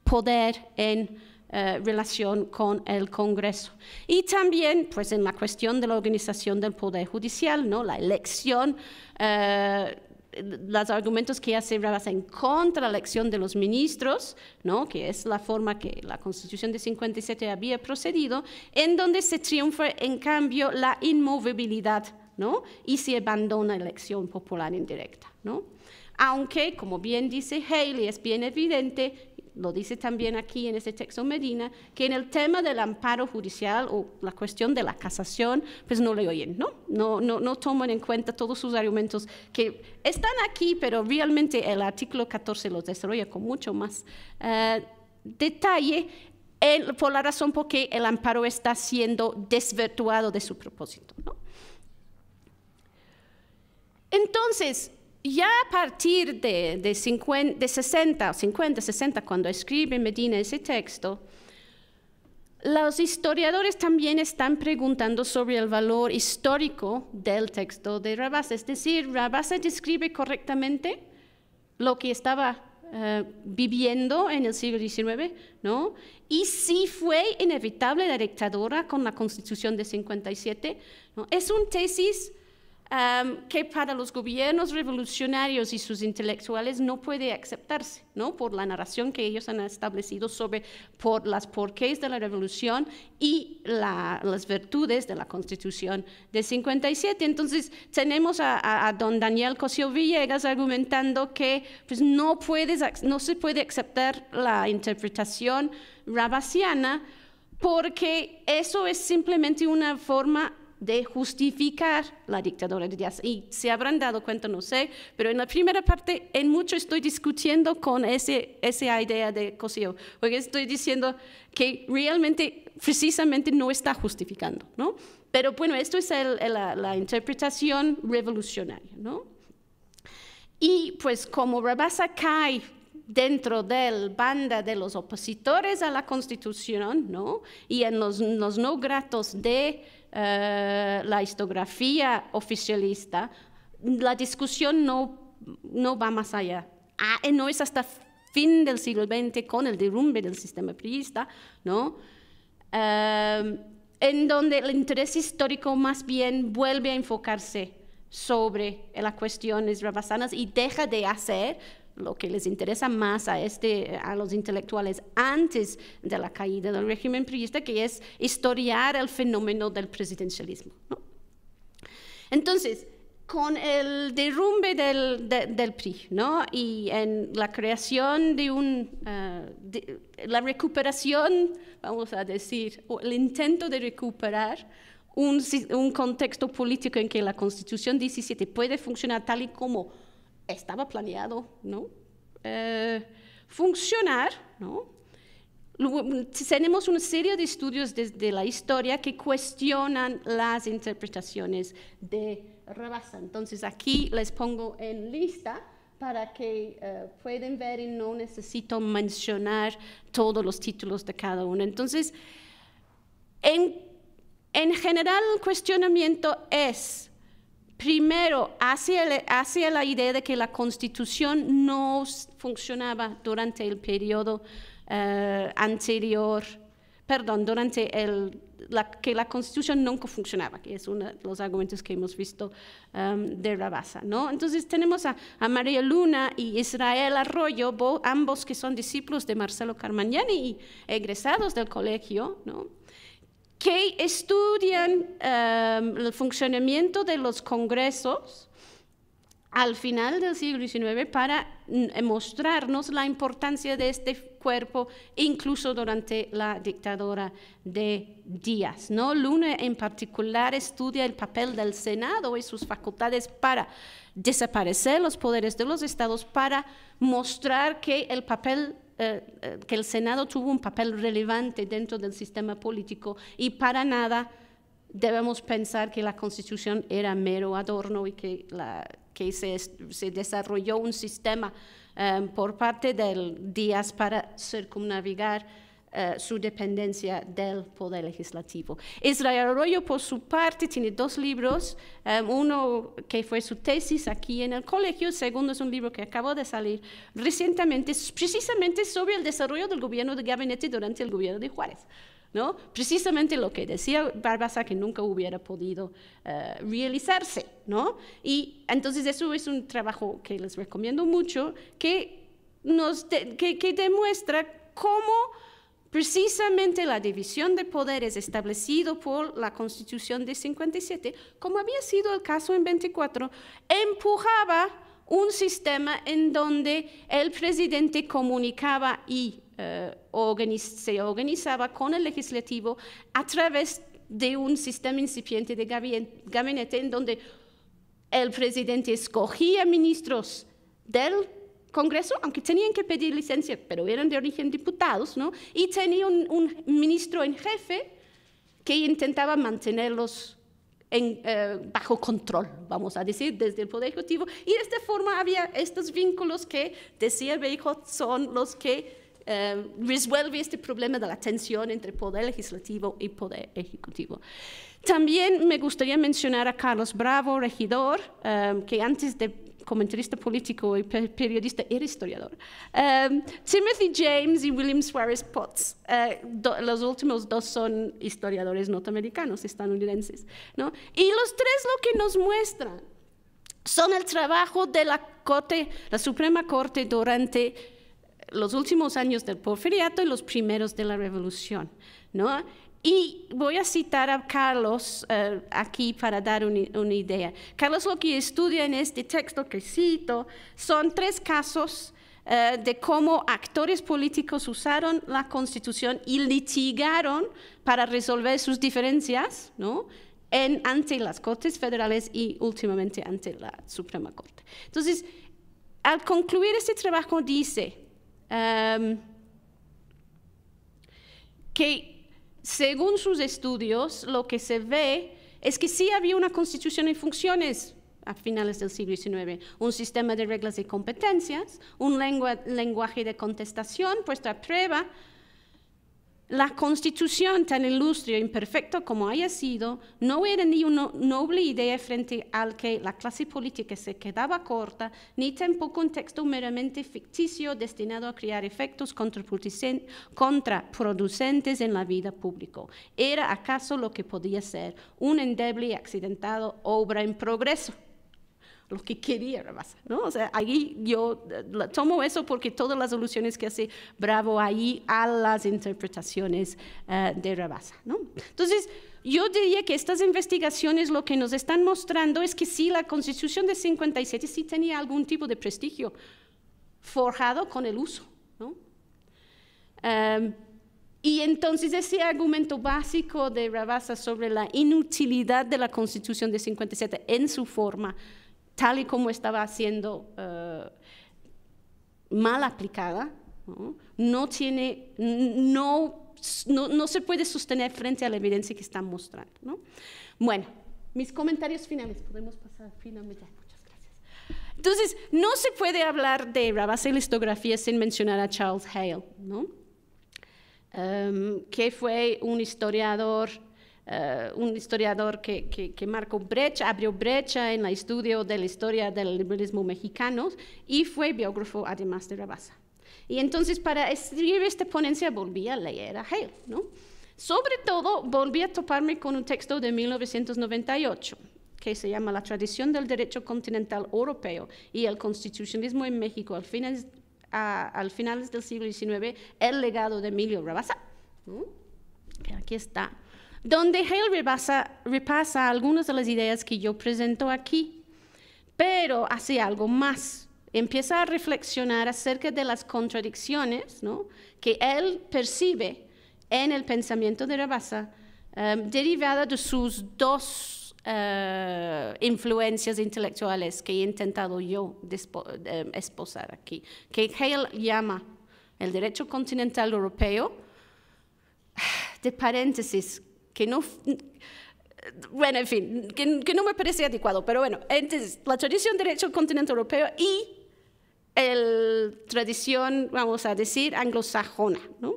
poder en eh, relación con el Congreso. Y también, pues, en la cuestión de la organización del Poder Judicial, ¿no? La elección. Eh, los argumentos que hace se en contra de la elección de los ministros, ¿no? que es la forma que la Constitución de 57 había procedido, en donde se triunfa en cambio la inmovilidad ¿no? y se abandona la elección popular indirecta. ¿no? Aunque, como bien dice Haley, es bien evidente lo dice también aquí en este texto Medina, que en el tema del amparo judicial o la cuestión de la casación, pues no le oyen, ¿no? No, no, no toman en cuenta todos sus argumentos que están aquí, pero realmente el artículo 14 los desarrolla con mucho más eh, detalle por la razón por que el amparo está siendo desvirtuado de su propósito, ¿no? Entonces, ya a partir de, de, 50, 50, 60, cuando escribe Medina ese texto, los historiadores también están preguntando sobre el valor histórico del texto de Rabas. Es decir, Rabas describe correctamente lo que estaba eh, viviendo en el siglo XIX, ¿no? Y si fue inevitable la dictadura con la Constitución de 57, ¿no? Es un tesis que para los gobiernos revolucionarios y sus intelectuales no puede aceptarse, ¿no? Por la narración que ellos han establecido sobre por las porqués de la revolución y las virtudes de la Constitución de 57. Entonces, tenemos a, don Daniel Cosío Villegas argumentando que pues, no, no se puede aceptar la interpretación rabaciana porque eso es simplemente una forma de justificar la dictadura de Díaz. Y se habrán dado cuenta, no sé, pero en la primera parte en mucho estoy discutiendo con ese, esa idea de Cosío, porque estoy diciendo que realmente, precisamente, no está justificando, ¿no? Pero bueno, esto es la, interpretación revolucionaria, ¿no? Y pues como Rabasa cae dentro del banda de los opositores a la Constitución, ¿no? Y en los no gratos de eh, la historiografía oficialista, la discusión no, no va más allá. Ah, eh, no es hasta fin del siglo XX con el derrumbe del sistema priista, ¿no? Em, en donde el interés histórico más bien vuelve a enfocarse sobre las cuestiones rabazanas y deja de hacer lo que les interesa más a, este, a los intelectuales antes de la caída del régimen priista, que es historiar el fenómeno del presidencialismo. Entonces, con el derrumbe del, PRI ¿no? y en la creación de un, eh, la recuperación, vamos a decir, o el intento de recuperar un, un contexto político en que la Constitución 17 puede funcionar tal y como estaba planeado, ¿no? Eh, funcionar, ¿no? Mm, tenemos una serie de estudios desde la historia que cuestionan las interpretaciones de Rabassa. Entonces aquí les pongo en lista para que eh, pueden ver y no necesito mencionar todos los títulos de cada uno. Entonces, en general el cuestionamiento es primero hacia, la idea de que la constitución no funcionaba durante el periodo eh, anterior, perdón, durante el, que la constitución nunca funcionaba, que es uno de los argumentos que hemos visto em, de Rabasa. ¿no? Entonces tenemos a, María Luna y Israel Arroyo, ambos que son discípulos de Marcelo Carmagnani y egresados del colegio, ¿no? que estudian em, el funcionamiento de los congresos al final del siglo XIX para eh, mostrarnos la importancia de este cuerpo incluso durante la dictadura de Díaz. ¿no? Luna en particular estudia el papel del Senado y sus facultades para desaparecer los poderes de los estados, para mostrar que el papel eh, eh, que el Senado tuvo un papel relevante dentro del sistema político y para nada debemos pensar que la Constitución era mero adorno y que, que se, se, desarrolló un sistema eh, por parte del Díaz para circunnavigar eh, su dependencia del poder legislativo. Israel Arroyo, por su parte, tiene dos libros, em, uno que fue su tesis aquí en el colegio, el segundo es un libro que acabó de salir recientemente, precisamente sobre el desarrollo del gobierno de gabinete durante el gobierno de Juárez. ¿no? Precisamente lo que decía Barbasa, que nunca hubiera podido eh, realizarse, ¿no? Y entonces eso es un trabajo que les recomiendo mucho, que, nos que demuestra cómo Precisamente la división de poderes establecido por la Constitución de 57, como había sido el caso en 24, empujaba un sistema en donde el presidente comunicaba y eh, se organizaba con el legislativo a través de un sistema incipiente de gabinete en donde el presidente escogía ministros del Congreso, aunque tenían que pedir licencia, pero eran de origen diputados, ¿no? Y tenía un, ministro en jefe que intentaba mantenerlos eh, bajo control, vamos a decir, desde el Poder Ejecutivo. Y de esta forma había estos vínculos que, decía Beichot, son los que eh, resuelven este problema de la tensión entre poder legislativo y poder ejecutivo. También me gustaría mencionar a Carlos Bravo, regidor, eh, que antes de comentarista político y periodista, e historiador. Em, Timothy James y William Suarez Potts, eh, los últimos dos son historiadores norteamericanos, estadounidenses. ¿no? Y los tres lo que nos muestran son el trabajo de la, corte, la Suprema Corte durante los últimos años del porfiriato y los primeros de la revolución. ¿no? Y voy a citar a Carlos eh, aquí para dar una idea. Carlos lo que estudia en este texto que cito son tres casos eh, de cómo actores políticos usaron la constitución y litigaron para resolver sus diferencias, ¿no? En, ante las Cortes Federales y últimamente ante la Suprema Corte. Entonces, al concluir este trabajo dice em, que según sus estudios, lo que se ve es que sí había una constitución en funciones a finales del siglo XIX, un sistema de reglas y competencias, un lenguaje de contestación puesto a prueba, la constitución, tan ilustre e imperfecta como haya sido, no era ni una noble idea frente al que la clase política se quedaba corta, ni tampoco un texto meramente ficticio destinado a crear efectos contraproducentes en la vida pública. Era acaso lo que podía ser un endeble y accidentado obra en progreso lo que quería Rabasa, ¿no? O sea, ahí yo eh, tomo eso porque todas las soluciones que hace Bravo ahí a las interpretaciones eh, de Rabasa, ¿no? Entonces, yo diría que estas investigaciones lo que nos están mostrando es que sí, la Constitución de 57 sí tenía algún tipo de prestigio forjado con el uso, ¿no? Em, y entonces ese argumento básico de Rabasa sobre la inutilidad de la Constitución de 57 en su forma tal y como estaba siendo eh, mal aplicada, ¿no? tiene, no, no, se puede sostener frente a la evidencia que están mostrando. Bueno, mis comentarios finales, podemos pasar gracias. Entonces, no se puede hablar de rabas y sin mencionar a Charles Hale, ¿no? Em, que fue un historiador eh, un historiador que, marcó brecha, abrió brecha en el estudio de la historia del liberalismo mexicano y fue biógrafo además de Rabasa. Y entonces para escribir esta ponencia volví a leer a Hale, Sobre todo volví a toparme con un texto de 1998 que se llama La tradición del derecho continental europeo y el constitucionalismo en México al final, del siglo XIX, el legado de Emilio Rabasa, que aquí está donde Hale repasa, algunas de las ideas que yo presento aquí, pero hace algo más. Empieza a reflexionar acerca de las contradicciones que él percibe en el pensamiento de Rabasa, em, derivada de sus dos eh, influencias intelectuales que he intentado yo um, esposar aquí, que Hale llama el derecho continental europeo, de paréntesis, que no... Bueno, en fin, que, no me parece adecuado, pero bueno, entonces, la tradición de derecho del continente europeo y la tradición, vamos a decir, anglosajona. ¿no?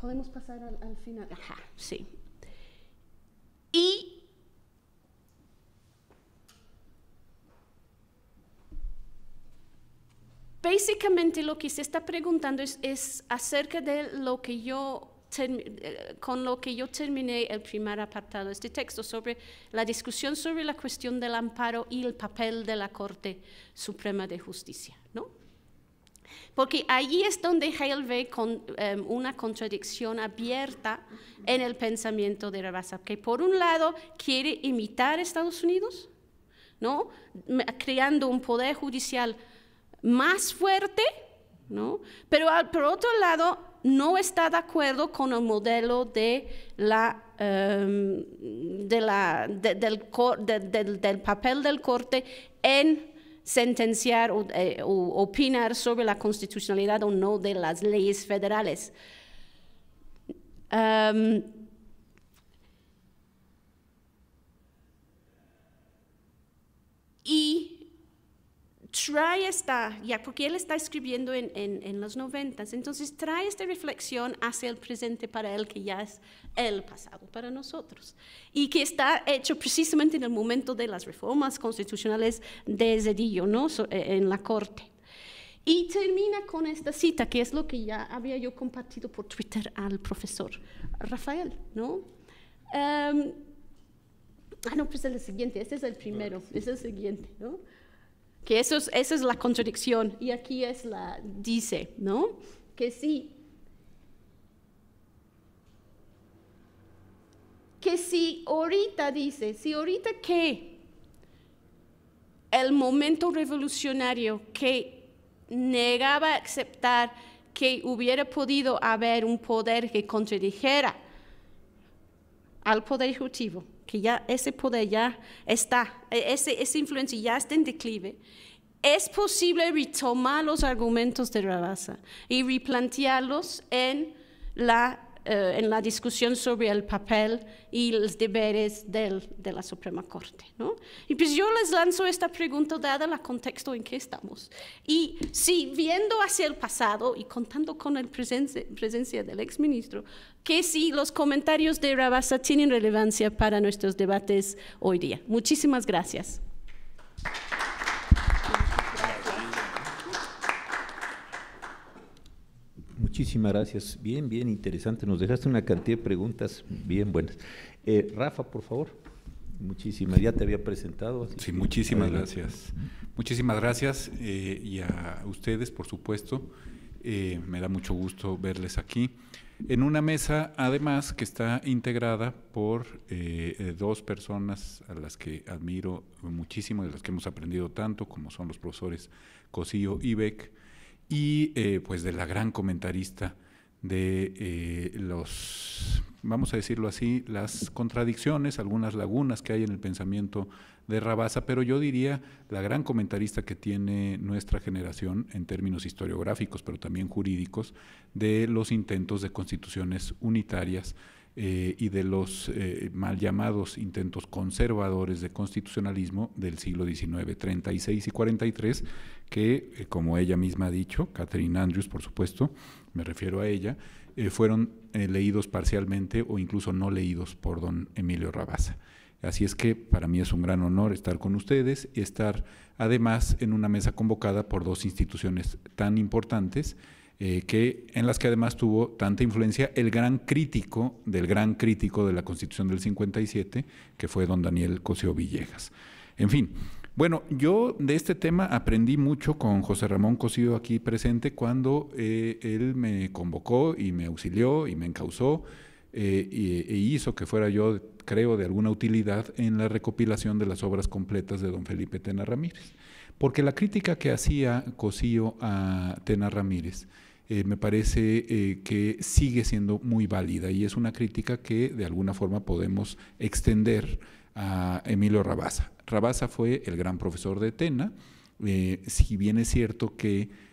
¿Podemos pasar al, final? Ajá, sí. Y Básicamente lo que se está preguntando es, acerca de lo que yo eh, con lo que yo terminé el primer apartado de este texto sobre la discusión sobre la cuestión del amparo y el papel de la Corte Suprema de Justicia, ¿no? Porque allí es donde Hale ve con, em, una contradicción abierta en el pensamiento de Rabasa, que por un lado quiere imitar a Estados Unidos, ¿no? creando un poder judicial más fuerte, Pero por otro lado, no está de acuerdo con el modelo de la, em, del, papel del corte en sentenciar eh, o, opinar sobre la constitucionalidad o no de las leyes federales. Em, y trae esta, ya porque él está escribiendo en, en, los noventas, entonces trae esta reflexión hacia el presente para él, que ya es el pasado para nosotros, y que está hecho precisamente en el momento de las reformas constitucionales de Zedillo, ¿no? Eh, en la corte. Y termina con esta cita, que es lo que ya había yo compartido por Twitter al profesor Rafael, ¿no? Em, ah, no, pues es el siguiente, este es el primero, ah, es el siguiente, ¿no? que eso esa es la contradicción. Y aquí es la, dice, ¿no? Que sí. Que si ahorita dice, si ahorita que el momento revolucionario que negaba aceptar que hubiera podido haber un poder que contradijera al poder ejecutivo, que ya ese poder ya está, e-, esa influencia ya está en declive, es posible retomar los argumentos de Rabasa y replantearlos en la eh, en la discusión sobre el papel y los deberes del, de la Suprema Corte. ¿no? Y pues yo les lanzo esta pregunta dada el contexto en que estamos. Y si viendo hacia el pasado y contando con la presencia, presencia del exministro, que si los comentarios de Rabasa tienen relevancia para nuestros debates hoy día. Muchísimas gracias. Muchísimas gracias. Bien, bien interesante. Nos dejaste una cantidad de preguntas bien buenas. Eh, Rafa, por favor. Muchísimas, ya te había presentado. Sí, muchísimas gracias. Muchísimas gracias eh, y a ustedes, por supuesto. Eh, me da mucho gusto verles aquí. En una mesa, además, que está integrada por dos personas a las que admiro muchísimo, y de las que hemos aprendido tanto, como son los profesores Cosillo y Beck, y eh, pues de la gran comentarista de eh, los, vamos a decirlo así, las contradicciones, algunas lagunas que hay en el pensamiento de Rabasa, pero yo diría la gran comentarista que tiene nuestra generación en términos historiográficos, pero también jurídicos, de los intentos de constituciones unitarias eh, y de los eh, mal llamados intentos conservadores de constitucionalismo del siglo XIX, 36 y 43, que, eh, como ella misma ha dicho, Catherine Andrews, por supuesto, me refiero a ella, fueron leídos parcialmente o incluso no leídos por don Emilio Rabasa. Así es que para mí es un gran honor estar con ustedes y estar además en una mesa convocada por dos instituciones tan importantes eh, en las que además tuvo tanta influencia el gran crítico del gran crítico de la Constitución del 57, que fue don Daniel Cosío Villegas. En fin, bueno, yo de este tema aprendí mucho con José Ramón Cosío aquí presente cuando eh, él me convocó y me auxilió y me encausó eh, e, hizo que fuera yo, creo, de alguna utilidad en la recopilación de las obras completas de don Felipe Tena Ramírez. Porque la crítica que hacía Cosío a Tena Ramírez eh, me parece eh, que sigue siendo muy válida y es una crítica que de alguna forma podemos extender a Emilio Rabasa. Rabasa fue el gran profesor de Tena, eh, si bien es cierto que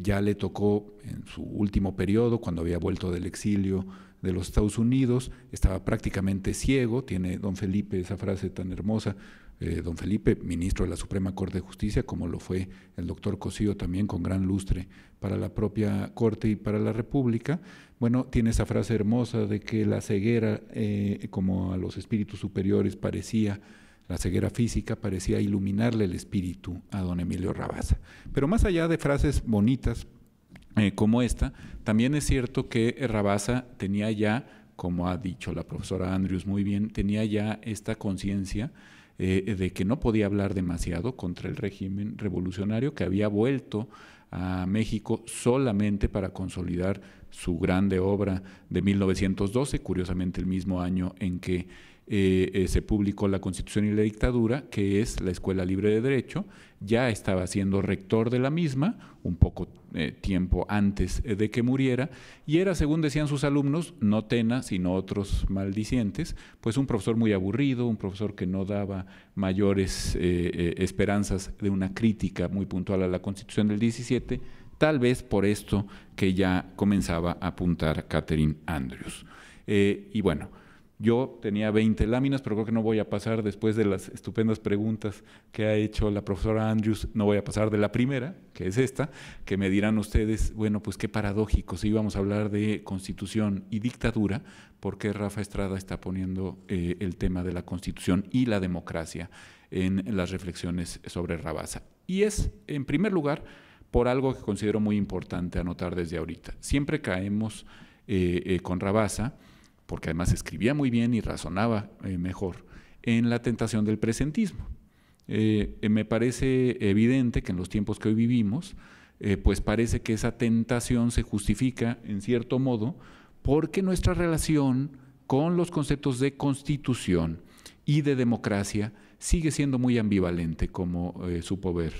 ya le tocó en su último periodo, cuando había vuelto del exilio de los Estados Unidos, estaba prácticamente ciego, tiene don Felipe esa frase tan hermosa, eh, don Felipe, ministro de la Suprema Corte de Justicia, como lo fue el doctor Cosío también con gran lustre para la propia Corte y para la República, bueno, tiene esa frase hermosa de que la ceguera, eh, como a los espíritus superiores parecía, la ceguera física parecía iluminarle el espíritu a don Emilio Rabasa. Pero más allá de frases bonitas eh, como esta, también es cierto que Rabasa tenía ya, como ha dicho la profesora Andrews muy bien, tenía ya esta conciencia, eh, de que no podía hablar demasiado contra el régimen revolucionario que había vuelto a México solamente para consolidar su grande obra de 1912, curiosamente el mismo año en que eh, eh, se publicó la Constitución y la Dictadura, que es la Escuela Libre de Derecho, ya estaba siendo rector de la misma, un poco eh, tiempo antes de que muriera, y era, según decían sus alumnos, no Tena, sino otros maldicientes, pues un profesor muy aburrido, un profesor que no daba mayores esperanzas de una crítica muy puntual a la Constitución del 17, tal vez por esto que ya comenzaba a apuntar Catherine Andrews. y bueno, yo tenía 20 láminas, pero creo que no voy a pasar después de las estupendas preguntas que ha hecho la profesora Andrews, no voy a pasar de la primera, que es esta, que me dirán ustedes, bueno, pues qué paradójico, si íbamos a hablar de constitución y dictadura, ¿por qué Rafa Estrada está poniendo eh, el tema de la constitución y la democracia en las reflexiones sobre Rabasa? Y es, en primer lugar, por algo que considero muy importante anotar desde ahorita. Siempre caemos eh, eh, con Rabasa porque además escribía muy bien y razonaba eh, mejor, en la tentación del presentismo. Eh, eh, me parece evidente que en los tiempos que hoy vivimos, pues parece que esa tentación se justifica en cierto modo porque nuestra relación con los conceptos de constitución y de democracia sigue siendo muy ambivalente, como supo ver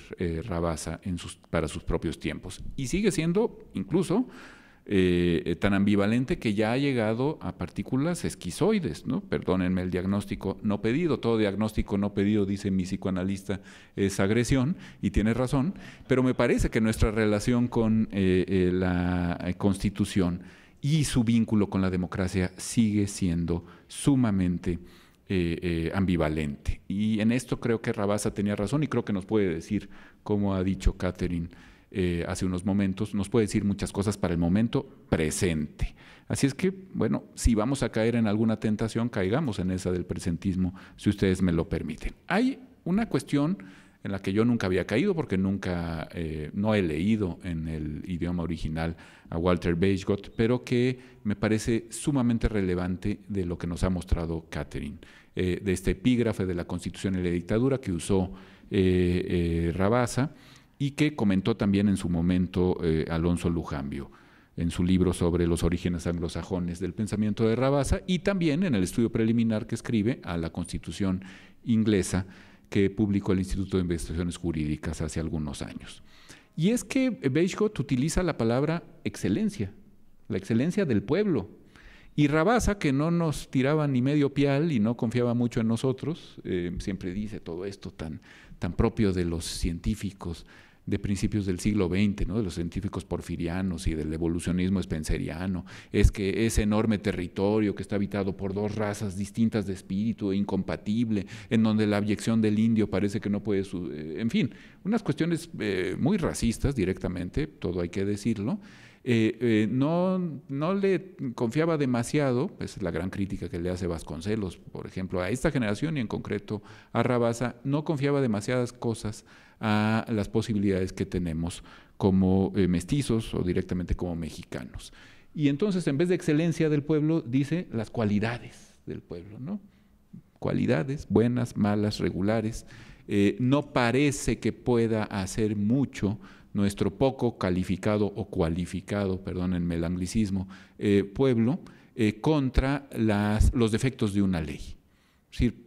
Rabasa en sus, para sus propios tiempos. Y sigue siendo incluso eh, tan ambivalente que ya ha llegado a partículas esquizoides, ¿no? Perdónenme el diagnóstico no pedido, todo diagnóstico no pedido, dice mi psicoanalista, es agresión, y tiene razón, pero me parece que nuestra relación con eh, eh, la Constitución y su vínculo con la democracia sigue siendo sumamente ambivalente. Y en esto creo que Rabasa tenía razón y creo que nos puede decir, como ha dicho Catherine, eh, hace unos momentos, nos puede decir muchas cosas para el momento presente. Así es que, bueno, si vamos a caer en alguna tentación, caigamos en esa del presentismo, si ustedes me lo permiten. Hay una cuestión en la que yo nunca había caído porque nunca, eh, no he leído en el idioma original a Walter Bagehot, pero que me parece sumamente relevante de lo que nos ha mostrado Catherine, eh, de este epígrafe de la Constitución y la Dictadura que usó Rabasa y que comentó también en su momento eh, Alonso Lujambio en su libro sobre los orígenes anglosajones del pensamiento de Rabasa y también en el estudio preliminar que escribe a la Constitución inglesa que publicó el Instituto de Investigaciones Jurídicas hace algunos años. Y es que Beichgott utiliza la palabra excelencia, la excelencia del pueblo. Y Rabasa, que no nos tiraba ni medio pial y no confiaba mucho en nosotros, eh, siempre dice todo esto tan, tan propio de los científicos, de principios del siglo XX, ¿no? de los científicos porfirianos y del evolucionismo spenceriano, es que ese enorme territorio que está habitado por dos razas distintas de espíritu e incompatible, en donde la abyección del indio parece que no puede... Eh, en fin, unas cuestiones eh, muy racistas directamente, todo hay que decirlo, eh, eh, no, le confiaba demasiado, es pues, la gran crítica que le hace Vasconcelos, por ejemplo, a esta generación y en concreto a Rabasa, no confiaba demasiadas cosas a las posibilidades que tenemos como eh, mestizos o directamente como mexicanos. Y entonces, en vez de excelencia del pueblo, dice las cualidades del pueblo, ¿no? Cualidades, buenas, malas, regulares. no parece que pueda hacer mucho nuestro poco calificado o cualificado, perdónenme el anglicismo, eh, pueblo, eh, contra los defectos de una ley. Es decir,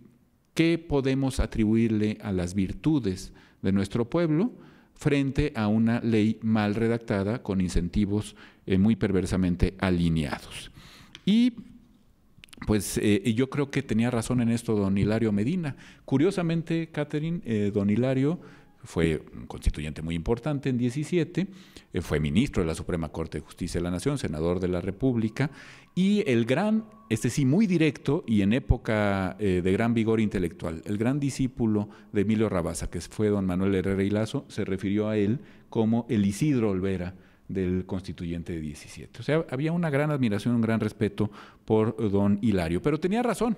¿qué podemos atribuirle a las virtudes de nuestro pueblo frente a una ley mal redactada con incentivos eh, muy perversamente alineados? Y pues yo creo que tenía razón en esto don Hilario Medina. Curiosamente, Catherine, don Hilario fue un constituyente muy importante en 17, eh, fue ministro de la Suprema Corte de Justicia de la Nación, senador de la República, y el gran, este sí muy directo y en época eh, de gran vigor intelectual, el gran discípulo de Emilio Rabasa, que fue don Manuel Herrera y Lazo, se refirió a él como el Isidro Olvera del constituyente de 17. O sea, había una gran admiración, un gran respeto por don Hilario, pero tenía razón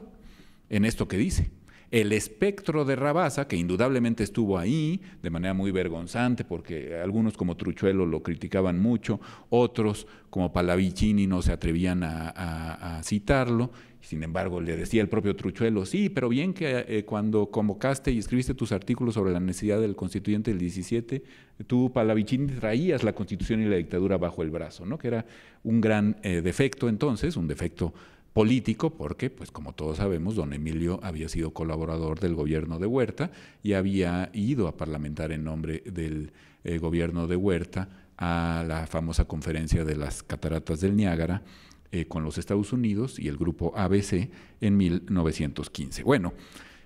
en esto que dice el espectro de Rabasa, que indudablemente estuvo ahí de manera muy vergonzante, porque algunos como Truchuelo lo criticaban mucho, otros como Palavicini no se atrevían a, citarlo, sin embargo, le decía el propio Truchuelo, sí, pero bien que eh, cuando convocaste y escribiste tus artículos sobre la necesidad del constituyente del 17, tú, Palavicini, traías la constitución y la dictadura bajo el brazo, ¿no? que era un gran eh, defecto entonces, un defecto político, porque, pues como todos sabemos, don Emilio había sido colaborador del gobierno de Huerta y había ido a parlamentar en nombre del eh, gobierno de Huerta a la famosa conferencia de las cataratas del Niágara eh, con los Estados Unidos y el grupo ABC en 1915. Bueno,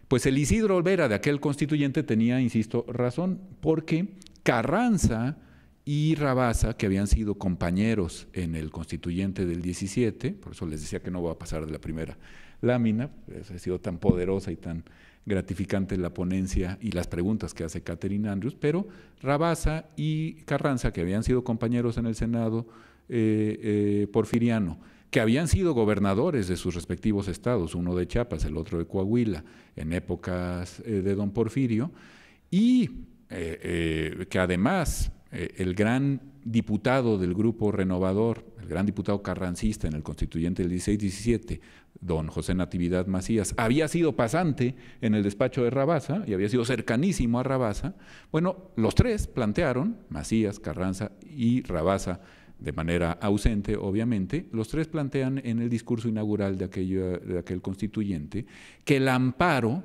pues el Isidro Olvera de aquel constituyente tenía, insisto, razón, porque Carranza y Rabasa, que habían sido compañeros en el constituyente del 17, por eso les decía que no va a pasar de la primera lámina, pues, ha sido tan poderosa y tan gratificante la ponencia y las preguntas que hace Catherine Andrews, pero Rabasa y Carranza, que habían sido compañeros en el Senado eh, eh, porfiriano, que habían sido gobernadores de sus respectivos estados, uno de Chiapas, el otro de Coahuila, en épocas eh, de don Porfirio, y que además eh, el gran diputado del grupo renovador, el gran diputado carrancista en el constituyente del 16-17, don José Natividad Macías, había sido pasante en el despacho de Rabasa y había sido cercanísimo a Rabasa. Bueno, los tres plantearon, Macías, Carranza y Rabasa, de manera ausente, obviamente, los tres plantean en el discurso inaugural de aquel constituyente que el amparo,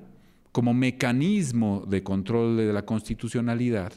como mecanismo de control de la constitucionalidad,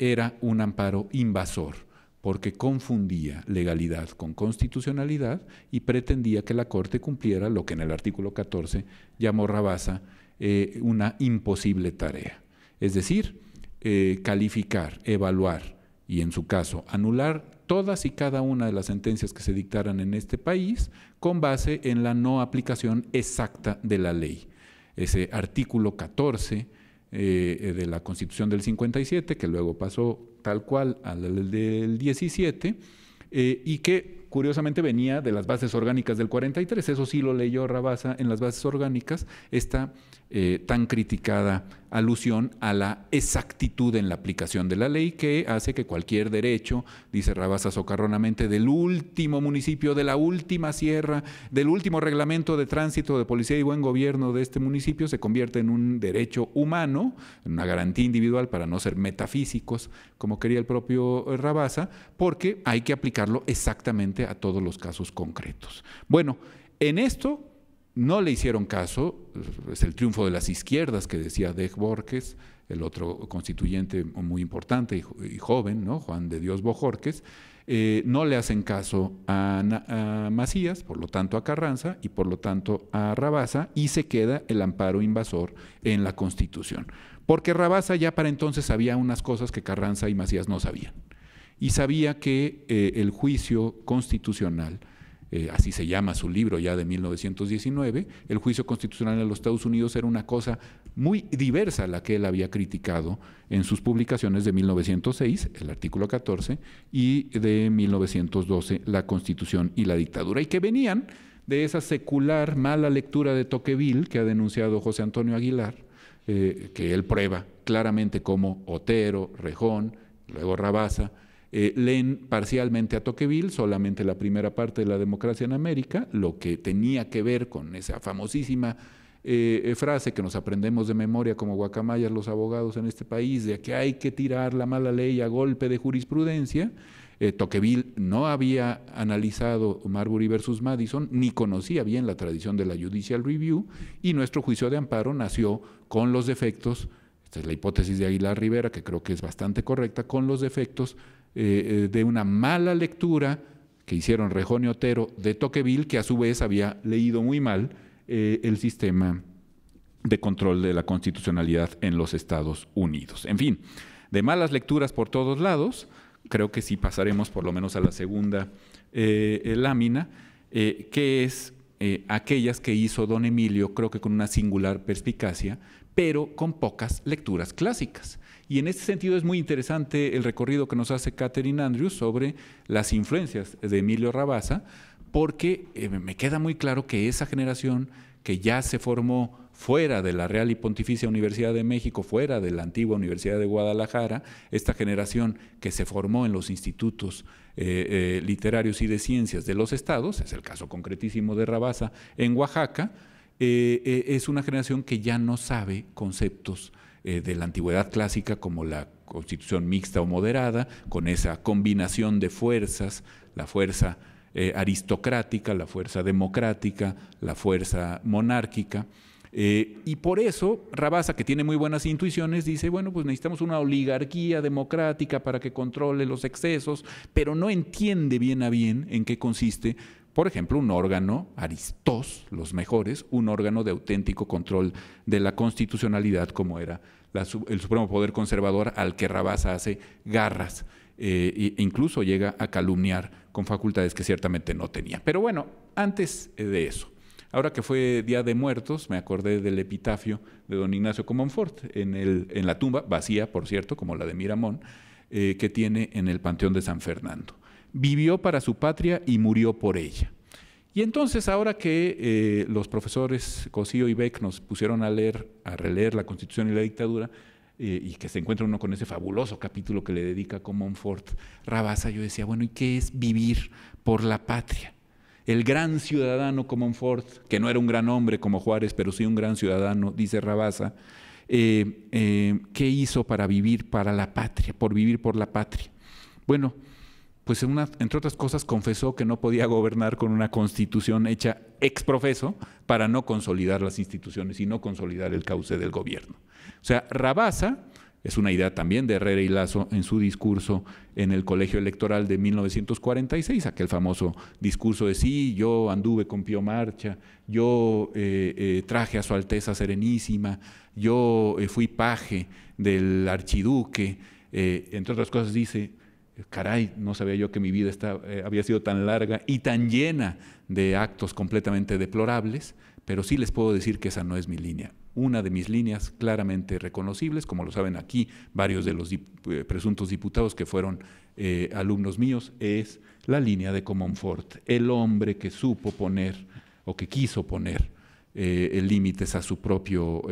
era un amparo invasor porque confundía legalidad con constitucionalidad y pretendía que la Corte cumpliera lo que en el artículo 14 llamó Rabasa eh, una imposible tarea. Es decir, eh, calificar, evaluar y en su caso anular todas y cada una de las sentencias que se dictaran en este país con base en la no aplicación exacta de la ley. Ese artículo 14 eh, eh, de la Constitución del 57, que luego pasó tal cual al del 17, eh, y que curiosamente venía de las bases orgánicas del 43, eso sí lo leyó Rabasa en las bases orgánicas, esta eh, tan criticada alusión a la exactitud en la aplicación de la ley que hace que cualquier derecho, dice Rabasa socarronamente, del último municipio, de la última sierra, del último reglamento de tránsito de policía y buen gobierno de este municipio se convierte en un derecho humano, en una garantía individual para no ser metafísicos, como quería el propio Rabasa, porque hay que aplicarlo exactamente a todos los casos concretos. Bueno, en esto no le hicieron caso, es el triunfo de las izquierdas que decía Dej Borges, el otro constituyente muy importante y, joven, ¿no? Juan de Dios Bojorques, eh, no le hacen caso a, Macías, por lo tanto a Carranza y por lo tanto a Rabasa, y se queda el amparo invasor en la Constitución. Porque Rabasa ya para entonces sabía unas cosas que Carranza y Macías no sabían. Y sabía que eh, el juicio constitucional eh, así se llama su libro ya de 1919, el juicio constitucional en los Estados Unidos era una cosa muy diversa a la que él había criticado en sus publicaciones de 1906, el artículo 14, y de 1912, la constitución y la dictadura, y que venían de esa secular mala lectura de Toqueville que ha denunciado José Antonio Aguilar, eh, que él prueba claramente como Otero, Rejón, luego Rabasa, eh, leen parcialmente a Tocqueville, solamente la primera parte de la democracia en América, lo que tenía que ver con esa famosísima eh, eh, frase que nos aprendemos de memoria como guacamayas los abogados en este país, de que hay que tirar la mala ley a golpe de jurisprudencia. Toqueville no había analizado Marbury versus Madison, ni conocía bien la tradición de la Judicial Review, y nuestro juicio de amparo nació con los defectos, esta es la hipótesis de Aguilar Rivera, que creo que es bastante correcta, con los defectos eh, eh, de una mala lectura que hicieron Rejón y Otero de Toqueville, que a su vez había leído muy mal eh, el sistema de control de la constitucionalidad en los Estados Unidos. En fin, de malas lecturas por todos lados, creo que sí pasaremos por lo menos a la segunda lámina, que es aquellas que hizo don Emilio, creo que con una singular perspicacia, pero con pocas lecturas clásicas. Y en este sentido es muy interesante el recorrido que nos hace Catherine Andrews sobre las influencias de Emilio Rabasa, porque eh, me queda muy claro que esa generación que ya se formó fuera de la Real y Pontificia Universidad de México, fuera de la antigua Universidad de Guadalajara, esta generación que se formó en los institutos eh, eh, literarios y de ciencias de los estados, es el caso concretísimo de Rabasa en Oaxaca, es una generación que ya no sabe conceptos eh, de la antigüedad clásica como la constitución mixta o moderada, con esa combinación de fuerzas, la fuerza eh, aristocrática, la fuerza democrática, la fuerza monárquica. Eh, y por eso Rabasa, que tiene muy buenas intuiciones, dice, bueno, pues necesitamos una oligarquía democrática para que controle los excesos, pero no entiende bien a bien en qué consiste por ejemplo, un órgano, Aristós, los mejores, un órgano de auténtico control de la constitucionalidad, como era el Supremo Poder Conservador al que Rabaza hace garras e incluso llega a calumniar con facultades que ciertamente no tenía. Pero bueno, antes eh, de eso, ahora que fue Día de Muertos, me acordé del epitafio de don Ignacio Comonfort en, en la tumba, vacía, por cierto, como la de Miramón, eh, que tiene en el Panteón de San Fernando vivió para su patria y murió por ella. Y entonces ahora que eh, los profesores Cosío y Beck nos pusieron a leer, a releer la Constitución y la dictadura, eh, y que se encuentra uno con ese fabuloso capítulo que le dedica Comón Ford Rabasa, yo decía, bueno, ¿y qué es vivir por la patria? El gran ciudadano Comón Ford, que no era un gran hombre como Juárez, pero sí un gran ciudadano, dice Rabasa, eh, ¿qué hizo para vivir para la patria, por vivir por la patria? Bueno, pues entre otras cosas confesó que no podía gobernar con una constitución hecha ex profeso para no consolidar las instituciones y no consolidar el cauce del gobierno. O sea, Rabasa, es una idea también de Herrera y Lazo en su discurso en el colegio electoral de 1946, aquel famoso discurso de sí, yo anduve con Pío Marcha, yo eh, eh, traje a Su Alteza Serenísima, yo eh, fui paje del archiduque, entre otras cosas dice, caray, no sabía yo que mi vida eh, había sido tan larga y tan llena de actos completamente deplorables, pero sí les puedo decir que esa no es mi línea. Una de mis líneas claramente reconocibles, como lo saben aquí varios de los eh, presuntos diputados que fueron eh, alumnos míos, es la línea de Comonfort, el hombre que supo poner o que quiso poner límites a su propio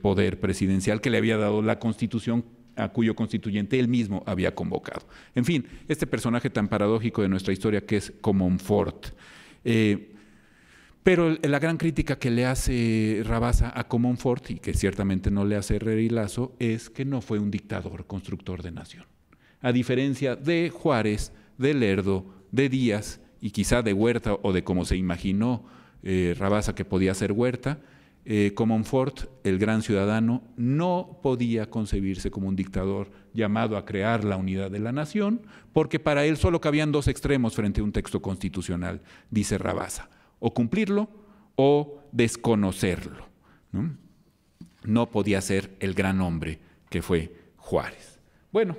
poder presidencial que le había dado la Constitución a cuyo constituyente él mismo había convocado. En fin, este personaje tan paradójico de nuestra historia que es Comonfort. Eh, pero la gran crítica que le hace Rabasa a Comonfort, y que ciertamente no le hace Herrera Lazo, es que no fue un dictador constructor de nación. A diferencia de Juárez, de Lerdo, de Díaz y quizá de Huerta o de como se imaginó eh, Rabasa que podía ser Huerta, eh, Ford, el gran ciudadano, no podía concebirse como un dictador llamado a crear la unidad de la nación, porque para él solo cabían dos extremos frente a un texto constitucional, dice Rabasa, o cumplirlo o desconocerlo. ¿no? podía ser el gran hombre que fue Juárez. Bueno,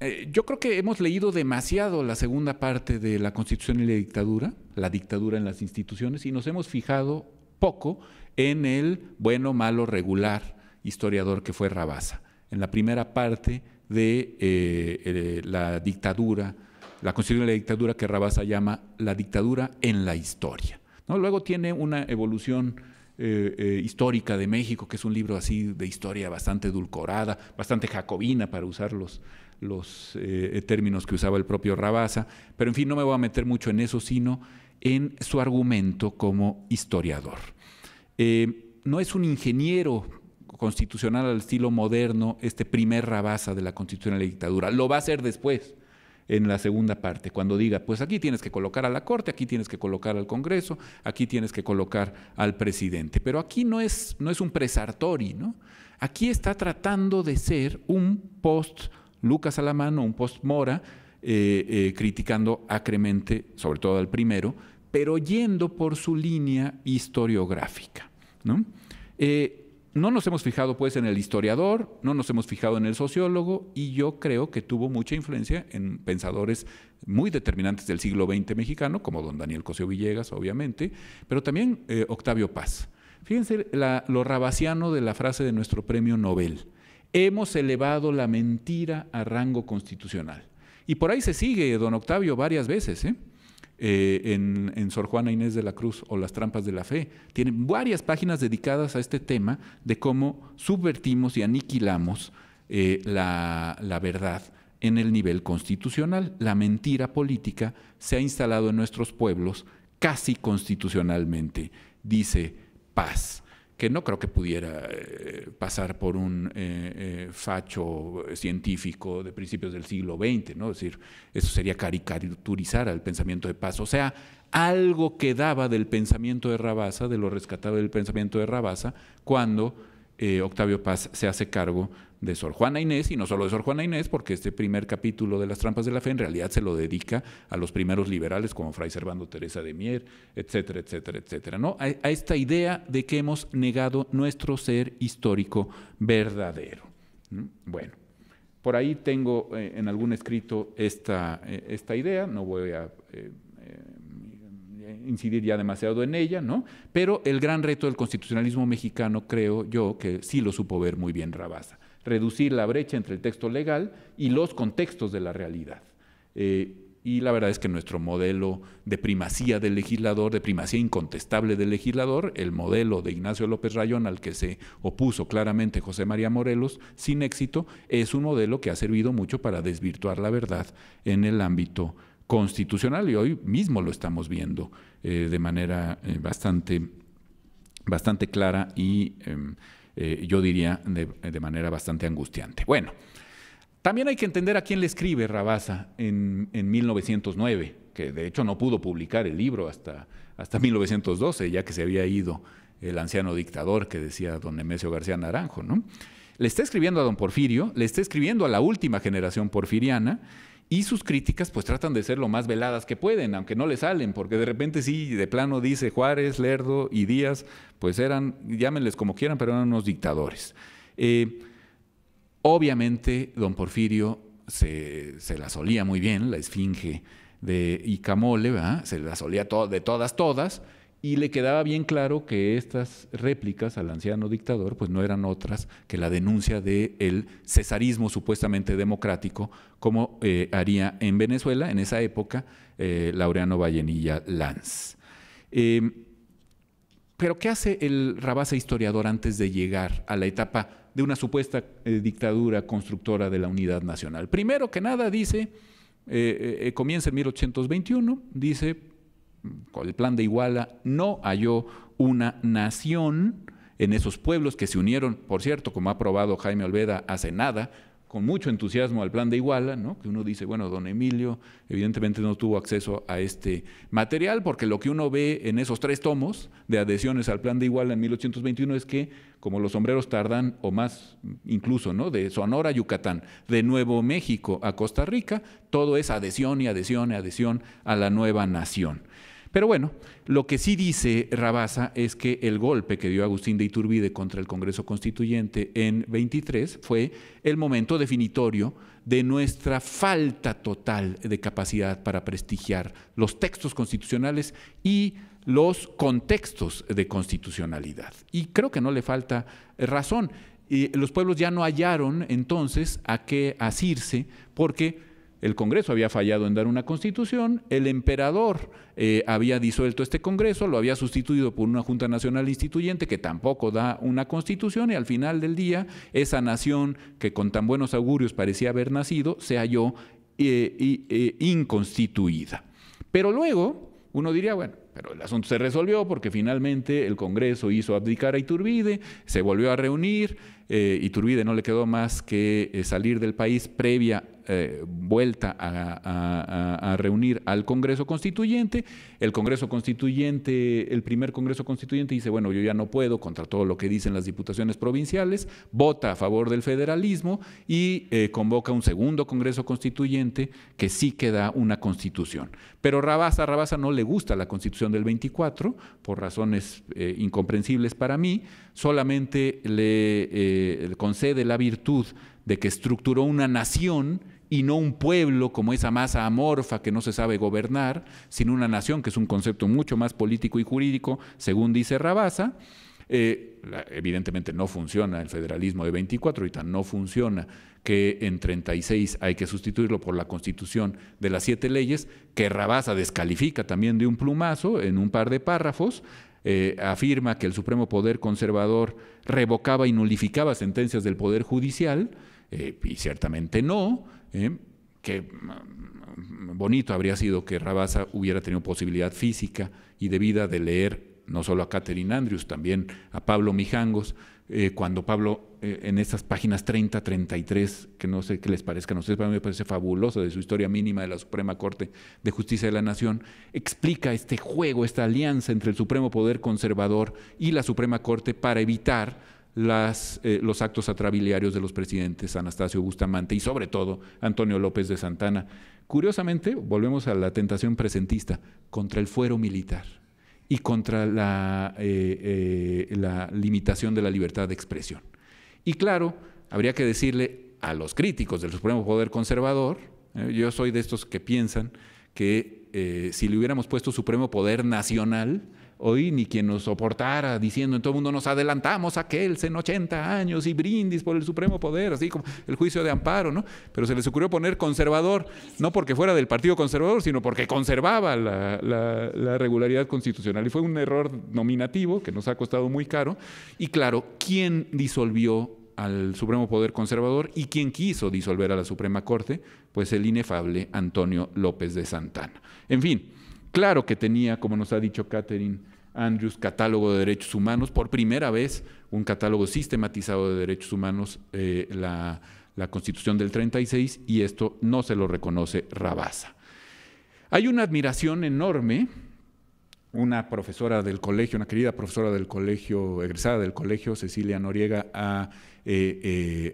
eh, yo creo que hemos leído demasiado la segunda parte de la Constitución y la dictadura, la dictadura en las instituciones, y nos hemos fijado poco en el bueno, malo, regular historiador que fue Rabasa, en la primera parte de eh, eh, la dictadura, la constitución de la dictadura que Rabasa llama la dictadura en la historia. Luego tiene una evolución eh, histórica de México, que es un libro así de historia bastante edulcorada, bastante jacobina para usar los, los términos que usaba el propio Rabasa, pero en fin, no me voy a meter mucho en eso, sino en su argumento como historiador. Eh, no es un ingeniero constitucional al estilo moderno, este primer rabaza de la constitución de la dictadura. Lo va a hacer después, en la segunda parte, cuando diga, pues aquí tienes que colocar a la Corte, aquí tienes que colocar al Congreso, aquí tienes que colocar al presidente. Pero aquí no es, no es un presartori, ¿no? Aquí está tratando de ser un post Lucas o un post Mora, eh, eh, criticando acremente, sobre todo al primero, pero yendo por su línea historiográfica. Eh, ¿no? nos hemos fijado pues en el historiador, no nos hemos fijado en el sociólogo y yo creo que tuvo mucha influencia en pensadores muy determinantes del siglo XX mexicano, como don Daniel Cosío Villegas, obviamente, pero también eh, Octavio Paz. Fíjense lo rabaciano de la frase de nuestro premio Nobel. Hemos elevado la mentira a rango constitucional. Y por ahí se sigue, don Octavio, varias veces. ¿eh? Eh, en, Sor Juana Inés de la Cruz o Las Trampas de la Fe. Tienen varias páginas dedicadas a este tema de cómo subvertimos y aniquilamos eh, la verdad en el nivel constitucional. La mentira política se ha instalado en nuestros pueblos casi constitucionalmente. Dice paz que no creo que pudiera eh, pasar por un eh, eh, facho científico de principios del siglo XX, ¿no? Es decir, eso sería caricaturizar al pensamiento de Paz. O sea, algo quedaba del pensamiento de Rabasa, de lo rescatado del pensamiento de Rabasa, cuando Octavio Paz se hace cargo de Sor Juana Inés, y no solo de Sor Juana Inés, porque este primer capítulo de Las Trampas de la Fe en realidad se lo dedica a los primeros liberales como Fray Servando Teresa de Mier, etcétera, etcétera, etcétera, ¿no? a, esta idea de que hemos negado nuestro ser histórico verdadero. Bueno, por ahí tengo eh, en algún escrito esta, eh, esta idea, no voy a... Eh, incidir ya demasiado en ella, ¿no? Pero el gran reto del constitucionalismo mexicano, creo yo, que sí lo supo ver muy bien Rabasa, reducir la brecha entre el texto legal y los contextos de la realidad. Eh, y la verdad es que nuestro modelo de primacía del legislador, de primacía incontestable del legislador, el modelo de Ignacio López Rayón al que se opuso claramente José María Morelos sin éxito, es un modelo que ha servido mucho para desvirtuar la verdad en el ámbito constitucional y hoy mismo lo estamos viendo eh, de manera eh, bastante, bastante clara y... Em, eh, yo diría, de, manera bastante angustiante. Bueno, también hay que entender a quién le escribe Rabasa en, 1909, que de hecho no pudo publicar el libro hasta, hasta 1912, ya que se había ido el anciano dictador que decía don Nemesio García Naranjo, Le está escribiendo a don Porfirio, le está escribiendo a la última generación porfiriana, y sus críticas pues tratan de ser lo más veladas que pueden, aunque no le salen, porque de repente sí, de plano dice Juárez, Lerdo y Díaz, pues eran, llámenles como quieran, pero eran unos dictadores. Eh, obviamente don Porfirio se, se, la solía muy bien, la esfinge de Icamole, se la solía de todas, todas, y le quedaba bien claro que estas réplicas al anciano dictador pues no eran otras que la denuncia del cesarismo supuestamente democrático como eh, haría en Venezuela en esa época eh, Laureano Vallenilla Lanz. Em, pero ¿qué hace el Rabasa historiador antes de llegar a la etapa de una supuesta eh, dictadura constructora de la unidad nacional? Primero que nada dice, comienza en 1821, dice con el plan de Iguala, no halló una nación en esos pueblos que se unieron, por cierto, como ha probado Jaime Olveda hace nada, con mucho entusiasmo al plan de Iguala, ¿no? que uno dice, bueno, don Emilio evidentemente no tuvo acceso a este material, porque lo que uno ve en esos tres tomos de adhesiones al plan de Iguala en 1821 es que, como los sombreros tardan, o más incluso, ¿no? de Sonora a Yucatán, de Nuevo México a Costa Rica, todo es adhesión y adhesión y adhesión a la nueva nación. Pero bueno, lo que sí dice Rabasa es que el golpe que dio Agustín de Iturbide contra el Congreso Constituyente en 23 fue el momento definitorio de nuestra falta total de capacidad para prestigiar los textos constitucionales y los contextos de constitucionalidad. Y creo que no le falta razón. Eh, los pueblos ya no hallaron entonces a qué asirse porque el Congreso había fallado en dar una constitución, el emperador eh, había disuelto este Congreso, lo había sustituido por una Junta Nacional Instituyente que tampoco da una constitución y al final del día esa nación que con tan buenos augurios parecía haber nacido se halló eh, eh, inconstituida. Pero luego uno diría, bueno, pero el asunto se resolvió porque finalmente el Congreso hizo abdicar a Iturbide, se volvió a reunir, Iturbide no le quedó más que salir del país previa eh, vuelta a, reunir al Congreso Constituyente. El Congreso Constituyente, el primer Congreso Constituyente dice, bueno, yo ya no puedo contra todo lo que dicen las diputaciones provinciales, vota a favor del federalismo y eh, convoca un segundo Congreso Constituyente que sí queda una constitución. Pero Rabasa, Rabasa no le gusta la constitución del 24 por razones eh, incomprensibles para mí, solamente le concede la virtud de que estructuró una nación y no un pueblo como esa masa amorfa que no se sabe gobernar, sino una nación que es un concepto mucho más político y jurídico, según dice Rabasa. Eh, evidentemente no funciona el federalismo de 24, tan no funciona que en 36 hay que sustituirlo por la constitución de las siete leyes, que Rabasa descalifica también de un plumazo en un par de párrafos, eh, afirma que el Supremo Poder Conservador revocaba y nulificaba sentencias del Poder Judicial, eh, y ciertamente no. ¿eh? que mm, bonito habría sido que Rabasa hubiera tenido posibilidad física y debida de leer no solo a Catherine Andrews, también a Pablo Mijangos, eh, cuando Pablo en estas páginas 30, 33, que no sé qué les parezca, a ustedes para mí me parece fabuloso de su historia mínima de la Suprema Corte de Justicia de la Nación, explica este juego, esta alianza entre el Supremo Poder Conservador y la Suprema Corte para evitar eh, los actos atrabiliarios de los presidentes Anastasio Bustamante y sobre todo Antonio López de Santana. Curiosamente, volvemos a la tentación presentista contra el fuero militar y contra la, eh, eh, la limitación de la libertad de expresión. Y claro, habría que decirle a los críticos del Supremo Poder Conservador, yo soy de estos que piensan que si le hubiéramos puesto Supremo Poder Nacional, hoy ni quien nos soportara diciendo en todo el mundo nos adelantamos a Kelsen en 80 años y brindis por el supremo poder, así como el juicio de amparo, ¿no? Pero se les ocurrió poner conservador, no porque fuera del Partido Conservador, sino porque conservaba la, regularidad constitucional. Y fue un error nominativo que nos ha costado muy caro. Y claro, ¿quién disolvió al Supremo Poder Conservador y quién quiso disolver a la Suprema Corte, pues el inefable Antonio López de Santana. En fin, claro que tenía, como nos ha dicho Catherine, Andrews Catálogo de Derechos Humanos, por primera vez un catálogo sistematizado de derechos humanos, eh, la, Constitución del 36, y esto no se lo reconoce Rabasa. Hay una admiración enorme, una profesora del colegio, una querida profesora del colegio, egresada del colegio, Cecilia Noriega, ha eh,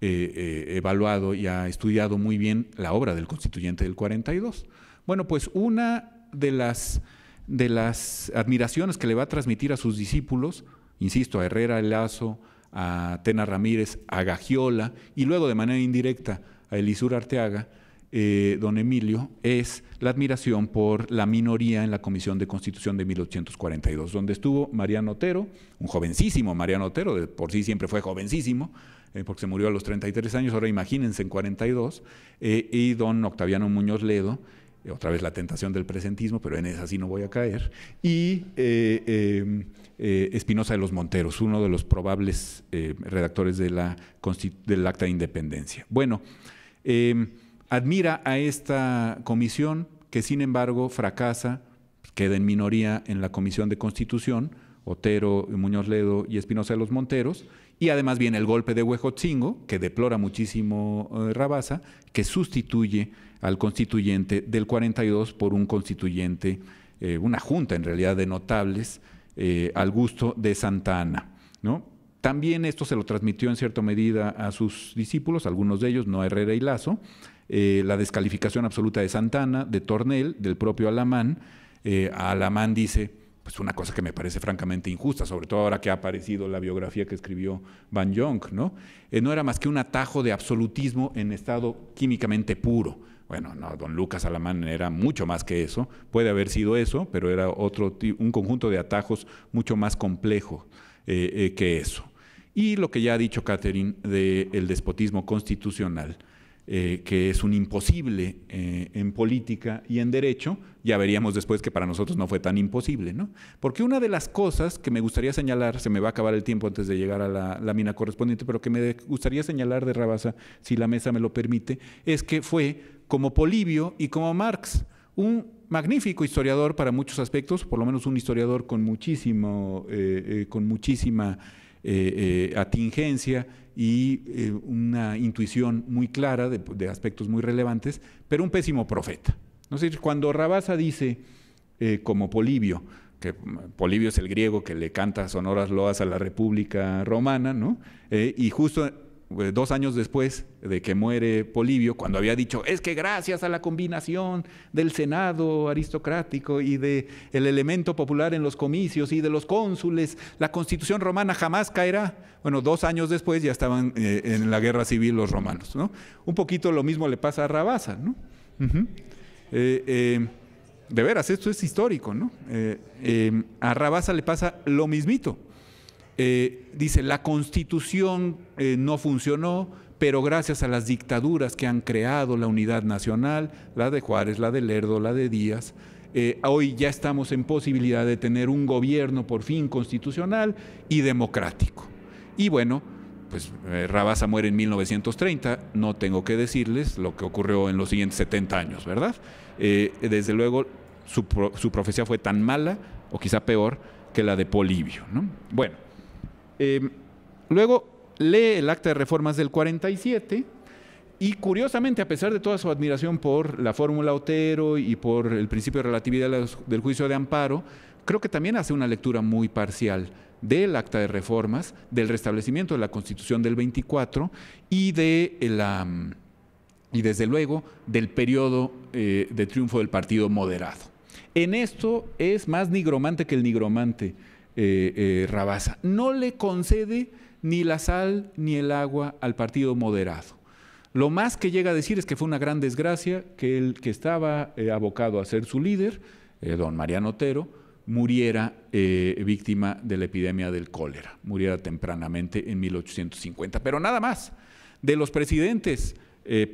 eh, evaluado y ha estudiado muy bien la obra del constituyente del 42. Bueno, pues una de las de las admiraciones que le va a transmitir a sus discípulos, insisto, a Herrera el Lazo, a Tena Ramírez, a Gagiola, y luego de manera indirecta a Elisur Arteaga, eh, don Emilio, es la admiración por la minoría en la Comisión de Constitución de 1842, donde estuvo Mariano Otero, un jovencísimo Mariano Otero, por sí siempre fue jovencísimo, eh, porque se murió a los 33 años, ahora imagínense en 42, eh, y don Octaviano Muñoz Ledo, eh, otra vez la tentación del presentismo, pero en esa sí no voy a caer, y eh, em, eh, Espinosa de los Monteros, uno de los probables redactores de la, del Acta de Independencia. Bueno, em, admira a esta comisión que sin embargo fracasa, queda en minoría en la Comisión de Constitución, Otero, Muñoz Ledo y Espinosa de los Monteros, y además viene el golpe de Huejotzingo, que deplora muchísimo eh, Rabasa, que sustituye al constituyente del 42 por un constituyente, eh, una junta en realidad de notables, eh, al gusto de Santa Ana. ¿no? También esto se lo transmitió en cierta medida a sus discípulos, algunos de ellos, no Herrera y Lazo, la descalificación absoluta de Santana, de Tornel, del propio Alamán. Alamán dice, pues una cosa que me parece francamente injusta, sobre todo ahora que ha aparecido la biografía que escribió Van Jong, ¿no? Eh, no era más que un atajo de absolutismo en estado químicamente puro. Bueno, no, don Lucas Alamán era mucho más que eso, puede haber sido eso, pero era otro, un conjunto de atajos mucho más complejo eh, eh, que eso. Y lo que ya ha dicho Catherine del despotismo constitucional, eh, que es un imposible eh, en política y en derecho, ya veríamos después que para nosotros no fue tan imposible, ¿no? Porque una de las cosas que me gustaría señalar, se me va a acabar el tiempo antes de llegar a la, mina correspondiente, pero que me gustaría señalar de Rabasa, si la mesa me lo permite, es que fue como Polibio y como Marx, un magnífico historiador para muchos aspectos, por lo menos un historiador con muchísimo, eh, con muchísima atingencia y eh, una intuición muy clara de, aspectos muy relevantes, pero un pésimo profeta. ¿No? cuando Rabasa dice, eh, como Polibio, que mm, Polibio es el griego que le canta sonoras loas a la República Romana, ¿no? Eh, y justo eh, dos años después de que muere Polibio, cuando había dicho, es que gracias a la combinación del Senado aristocrático y del el elemento popular en los comicios y de los cónsules, la constitución romana jamás caerá. Bueno, dos años después ya estaban eh, en la guerra civil los romanos. Un poquito lo mismo le pasa a Rabasa. Eh, de veras, esto es histórico. a Rabasa le pasa lo mismito. Eh, dice, la constitución eh, no funcionó, pero gracias a las dictaduras que han creado la unidad nacional, la de Juárez, la de Lerdo, la de Díaz, eh, hoy ya estamos en posibilidad de tener un gobierno por fin constitucional y democrático. Y bueno, pues Rabasa muere en 1930, no tengo que decirles lo que ocurrió en los siguientes 70 años, ¿verdad? desde luego, su, su, profecía fue tan mala, o quizá peor, que la de Polibio. ¿no? Bueno, Em, luego lee el acta de reformas del 47 y curiosamente, a pesar de toda su admiración por la fórmula Otero y por el principio de relatividad del juicio de amparo, creo que también hace una lectura muy parcial del acta de reformas, del restablecimiento de la Constitución del 24 y de la y desde luego del periodo eh, de triunfo del Partido Moderado. En esto es más nigromante que el nigromante. Eh, eh, Rabasa. No le concede ni la sal ni el agua al partido moderado. Lo más que llega a decir es que fue una gran desgracia que el que estaba eh, abocado a ser su líder, eh, don Mariano Otero, muriera víctima de la epidemia del cólera, muriera tempranamente en 1850. Pero nada más, de los presidentes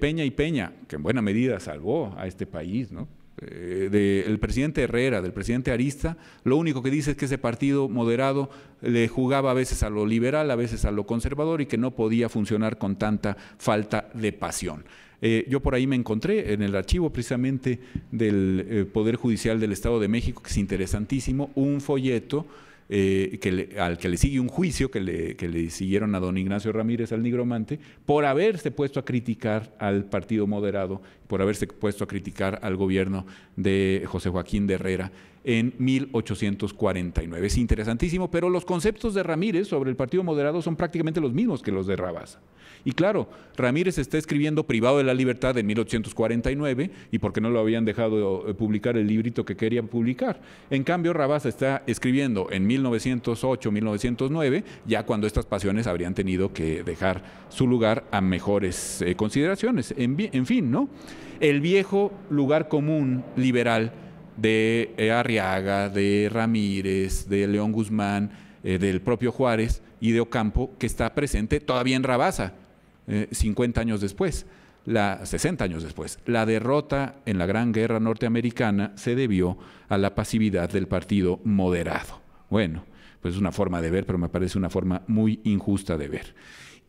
Peña y Peña, que en buena medida salvó a este país, ¿no? Eh, del presidente Herrera, del presidente Arista, lo único que dice es que ese partido moderado le jugaba a veces a lo liberal, a veces a lo conservador y que no podía funcionar con tanta falta de pasión. Eh, yo por ahí me encontré en el archivo precisamente del eh, Poder Judicial del Estado de México, que es interesantísimo, un folleto eh, que le, al que le sigue un juicio que le, que le siguieron a don Ignacio Ramírez, al nigromante, por haberse puesto a criticar al Partido Moderado, por haberse puesto a criticar al gobierno de José Joaquín de Herrera en 1849. Es interesantísimo, pero los conceptos de Ramírez sobre el Partido Moderado son prácticamente los mismos que los de Rabasa. Y claro, Ramírez está escribiendo Privado de la Libertad en 1849 y porque no lo habían dejado eh, publicar el librito que querían publicar. En cambio, Rabasa está escribiendo en 1908-1909, ya cuando estas pasiones habrían tenido que dejar su lugar a mejores eh, consideraciones. en fin, ¿no? El viejo lugar común liberal de eh, Arriaga, de Ramírez, de León Guzmán, eh, del propio Juárez y de Ocampo, que está presente todavía en Rabasa, 50 eh, años después, la, 60 años después. La derrota en la Gran Guerra Norteamericana se debió a la pasividad del partido moderado. Bueno, pues es una forma de ver, pero me parece una forma muy injusta de ver.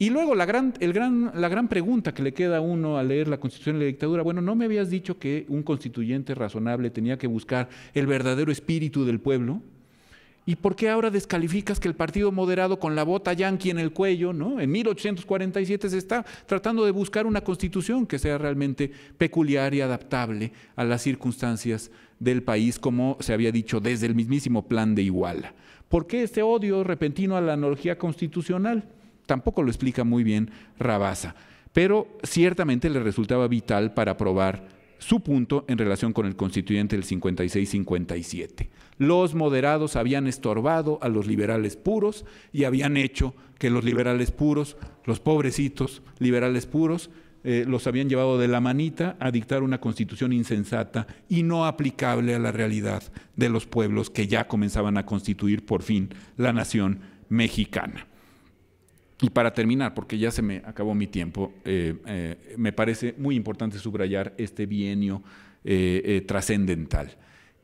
Y luego la gran, el gran, la gran pregunta que le queda a uno al leer la constitución y la dictadura, bueno, no me habías dicho que un constituyente razonable tenía que buscar el verdadero espíritu del pueblo. ¿Y por qué ahora descalificas que el partido moderado con la bota yanqui en el cuello, ¿no? en 1847 se está tratando de buscar una constitución que sea realmente peculiar y adaptable a las circunstancias del país, como se había dicho desde el mismísimo plan de Iguala? ¿Por qué este odio repentino a la analogía constitucional? Tampoco lo explica muy bien Rabasa, pero ciertamente le resultaba vital para probar su punto en relación con el constituyente del 56-57. Los moderados habían estorbado a los liberales puros y habían hecho que los liberales puros, los pobrecitos liberales puros, eh, los habían llevado de la manita a dictar una constitución insensata y no aplicable a la realidad de los pueblos que ya comenzaban a constituir por fin la nación mexicana. Y para terminar, porque ya se me acabó mi tiempo, eh, eh, me parece muy importante subrayar este bienio eh, trascendental,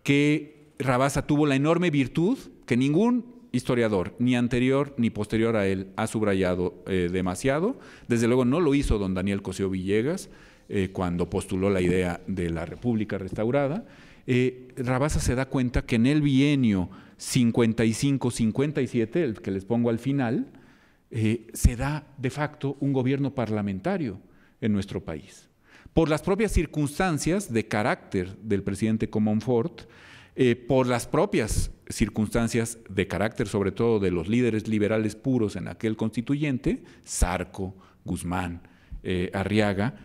que Rabasa tuvo la enorme virtud que ningún historiador, ni anterior ni posterior a él, ha subrayado demasiado. Desde luego no lo hizo don Daniel Coseo Villegas cuando postuló la idea de la República restaurada. Rabasa se da cuenta que en el bienio 55-57, el que les pongo al final, eh, se da de facto un gobierno parlamentario en nuestro país. Por las propias circunstancias de carácter del presidente Comonfort, Ford, eh, por las propias circunstancias de carácter sobre todo de los líderes liberales puros en aquel constituyente, Sarco, Guzmán, eh, Arriaga,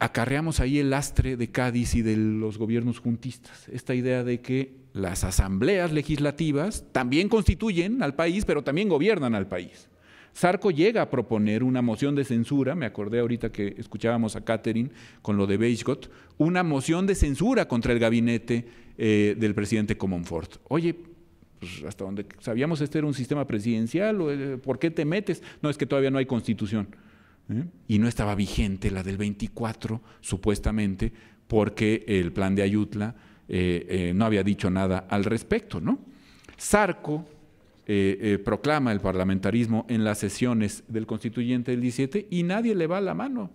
acarreamos ahí el lastre de Cádiz y de los gobiernos juntistas, esta idea de que las asambleas legislativas también constituyen al país, pero también gobiernan al país. Sarco llega a proponer una moción de censura, me acordé ahorita que escuchábamos a Catherine con lo de Beisgott, una moción de censura contra el gabinete eh, del presidente Comonfort. Oye, pues, hasta dónde? sabíamos este era un sistema presidencial, eh, ¿por qué te metes? No, es que todavía no hay constitución. ¿eh? Y no estaba vigente la del 24, supuestamente, porque el plan de Ayutla eh, eh, no había dicho nada al respecto. ¿no? Sarco eh, proclama el parlamentarismo en las sesiones del constituyente del 17 y nadie le va la mano.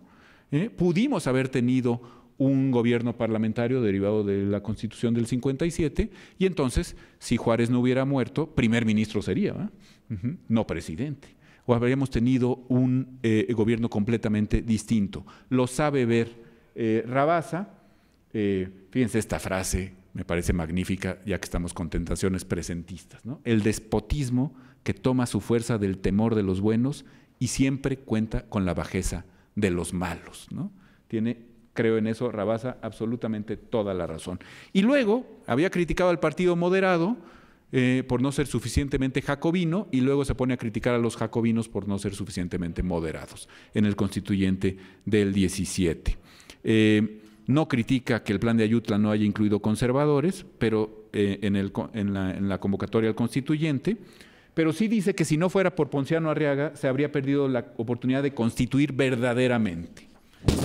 Pudimos haber tenido un gobierno parlamentario derivado de la constitución del 57 y entonces, si Juárez no hubiera muerto, primer ministro sería, no presidente o habríamos tenido un gobierno completamente distinto. Lo sabe ver eh, Rabasa, Fíjense esta frase, me parece magnífica, ya que estamos con tentaciones presentistas. ¿no? El despotismo que toma su fuerza del temor de los buenos y siempre cuenta con la bajeza de los malos. ¿no? Tiene, creo en eso, Rabasa, absolutamente toda la razón. Y luego había criticado al Partido Moderado eh, por no ser suficientemente jacobino y luego se pone a criticar a los jacobinos por no ser suficientemente moderados en el constituyente del 17. No critica que el plan de Ayutla no haya incluido conservadores, pero eh, en, la, convocatoria al constituyente, pero sí dice que si no fuera por Ponciano Arriaga se habría perdido la oportunidad de constituir verdaderamente.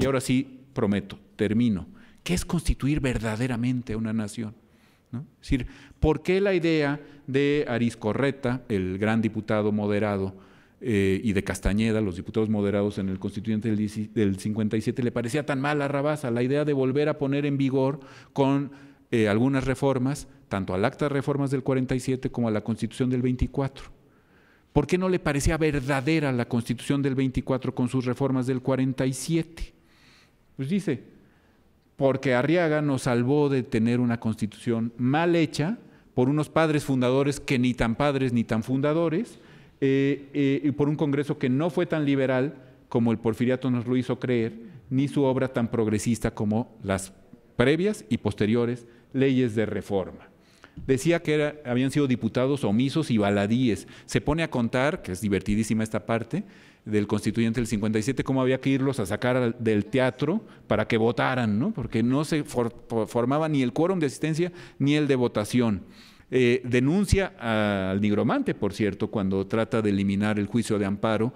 Y ahora sí, prometo, termino. ¿Qué es constituir verdaderamente una nación? Es decir, ¿por qué la idea de Correta, el gran diputado moderado, eh, y de Castañeda, los diputados moderados en el constituyente del, 57, le parecía tan mala a la idea de volver a poner en vigor con eh, algunas reformas, tanto al acta de reformas del 47 como a la constitución del 24. ¿Por qué no le parecía verdadera la constitución del 24 con sus reformas del 47? Pues dice, porque Arriaga nos salvó de tener una constitución mal hecha por unos padres fundadores que ni tan padres ni tan fundadores, eh, eh, y por un Congreso que no fue tan liberal como el porfiriato nos lo hizo creer, ni su obra tan progresista como las previas y posteriores leyes de reforma. Decía que habían sido diputados omisos y baladíes. Se pone a contar, que es divertidísima esta parte, del constituyente del 57, cómo había que irlos a sacar del teatro para que votaran, ¿no? porque no se formaba ni el quórum de asistencia ni el de votación. Eh, denuncia al nigromante, por cierto, cuando trata de eliminar el juicio de amparo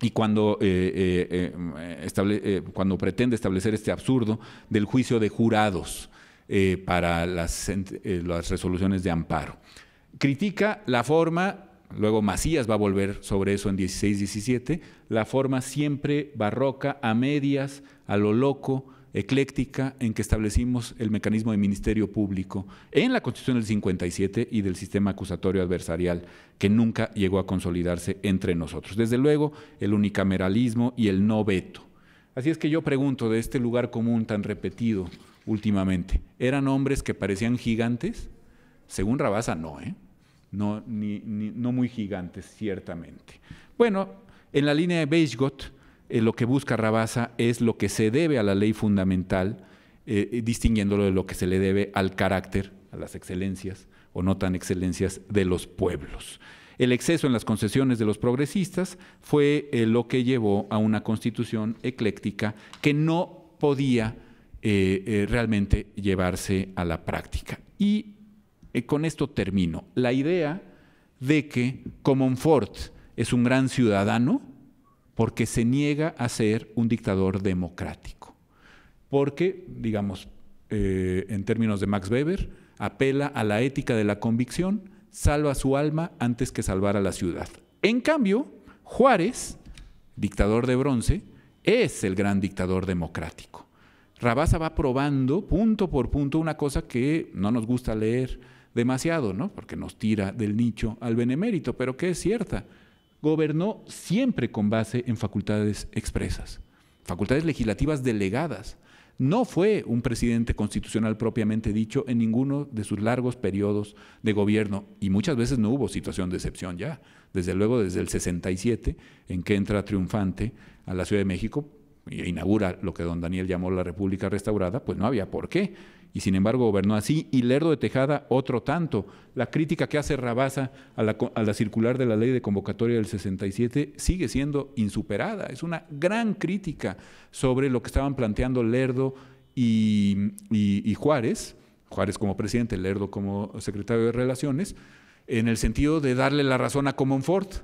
y cuando, eh, eh, cuando pretende establecer este absurdo del juicio de jurados para las, las resoluciones de amparo. Critica la forma Luego Macías va a volver sobre eso en 16-17, la forma siempre barroca, a medias, a lo loco, ecléctica en que establecimos el mecanismo de ministerio público en la Constitución del 57 y del sistema acusatorio adversarial que nunca llegó a consolidarse entre nosotros. Desde luego, el unicameralismo y el no veto. Así es que yo pregunto de este lugar común tan repetido últimamente, ¿eran hombres que parecían gigantes? Según Rabasa, no, ¿eh? No, no muy gigantes, ciertamente. Bueno, en la línea de Beisgott, eh, lo que busca Rabasa es lo que se debe a la ley fundamental, eh, distinguiéndolo de lo que se le debe al carácter, a las excelencias o no tan excelencias de los pueblos. El exceso en las concesiones de los progresistas fue eh, lo que llevó a una constitución ecléctica que no podía realmente llevarse a la práctica. Y con esto termino. La idea de que Comonfort es un gran ciudadano, porque se niega a ser un dictador democrático. Porque, digamos, eh, en términos de Max Weber, apela a la ética de la convicción, salva su alma antes que salvar a la ciudad. En cambio, Juárez, dictador de bronce, es el gran dictador democrático. Rabasa va probando punto por punto una cosa que no nos gusta leer demasiado, ¿no? Porque nos tira del nicho al benemérito, pero que es cierta gobernó siempre con base en facultades expresas, facultades legislativas delegadas. No fue un presidente constitucional propiamente dicho en ninguno de sus largos periodos de gobierno y muchas veces no hubo situación de excepción ya. Desde luego desde el 67, en que entra triunfante a la Ciudad de México e inaugura lo que don Daniel llamó la República Restaurada, pues no había por qué y sin embargo gobernó así, y Lerdo de Tejada otro tanto. La crítica que hace Rabasa a la, circular de la ley de convocatoria del 67 sigue siendo insuperada. Es una gran crítica sobre lo que estaban planteando Lerdo y, y Juárez, Juárez como presidente, Lerdo como secretario de Relaciones, en el sentido de darle la razón a Comonfort.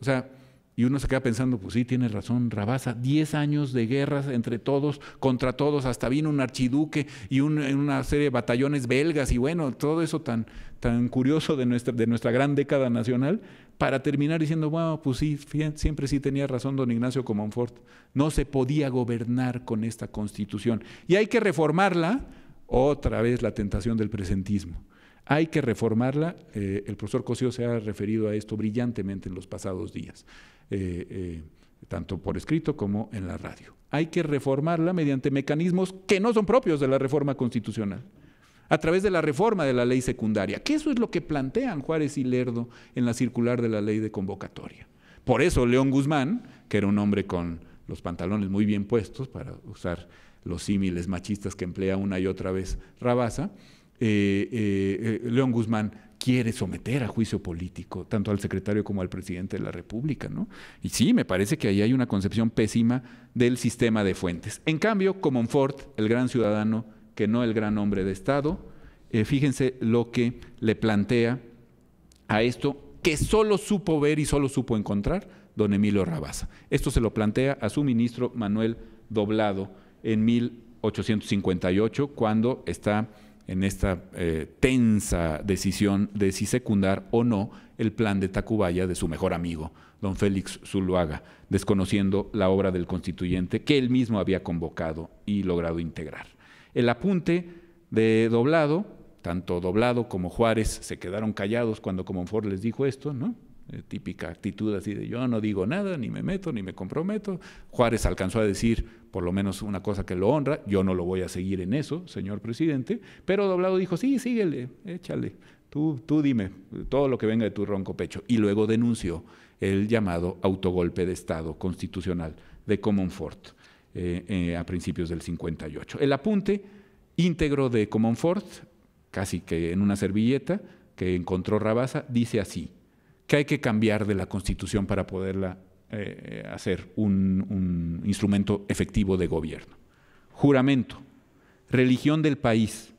O sea, y uno se queda pensando, pues sí, tiene razón Rabasa, 10 años de guerras entre todos, contra todos, hasta vino un archiduque y una serie de batallones belgas y bueno, todo eso tan, tan curioso de nuestra, de nuestra gran década nacional, para terminar diciendo, bueno, pues sí, siempre sí tenía razón don Ignacio Comonfort, no se podía gobernar con esta constitución. Y hay que reformarla, otra vez la tentación del presentismo. Hay que reformarla, eh, el profesor Cosío se ha referido a esto brillantemente en los pasados días. Eh, eh, tanto por escrito como en la radio. Hay que reformarla mediante mecanismos que no son propios de la reforma constitucional, a través de la reforma de la ley secundaria, que eso es lo que plantean Juárez y Lerdo en la circular de la ley de convocatoria. Por eso León Guzmán, que era un hombre con los pantalones muy bien puestos, para usar los símiles machistas que emplea una y otra vez Rabasa, eh, León Guzmán quiere someter a juicio político tanto al secretario como al presidente de la República, ¿no? Y sí, me parece que ahí hay una concepción pésima del sistema de fuentes. En cambio, como Ford, el gran ciudadano, que no el gran hombre de Estado, eh, fíjense lo que le plantea a esto que solo supo ver y solo supo encontrar don Emilio Rabasa. Esto se lo plantea a su ministro Manuel Doblado en 1858, cuando está en esta eh, tensa decisión de si secundar o no el plan de Tacubaya de su mejor amigo, don Félix Zuluaga, desconociendo la obra del constituyente que él mismo había convocado y logrado integrar. El apunte de Doblado, tanto Doblado como Juárez se quedaron callados cuando Comonfort les dijo esto, ¿no? Eh, típica actitud así de yo no digo nada, ni me meto, ni me comprometo. Juárez alcanzó a decir por lo menos una cosa que lo honra, yo no lo voy a seguir en eso, señor presidente, pero Doblado dijo, sí, síguele, échale, tú, tú dime todo lo que venga de tu ronco pecho. Y luego denunció el llamado autogolpe de Estado constitucional de Comonfort eh, eh, a principios del 58. El apunte íntegro de Comonfort, casi que en una servilleta que encontró Rabasa, dice así, que hay que cambiar de la Constitución para poderla eh, hacer un, un instrumento efectivo de gobierno. Juramento, religión del país,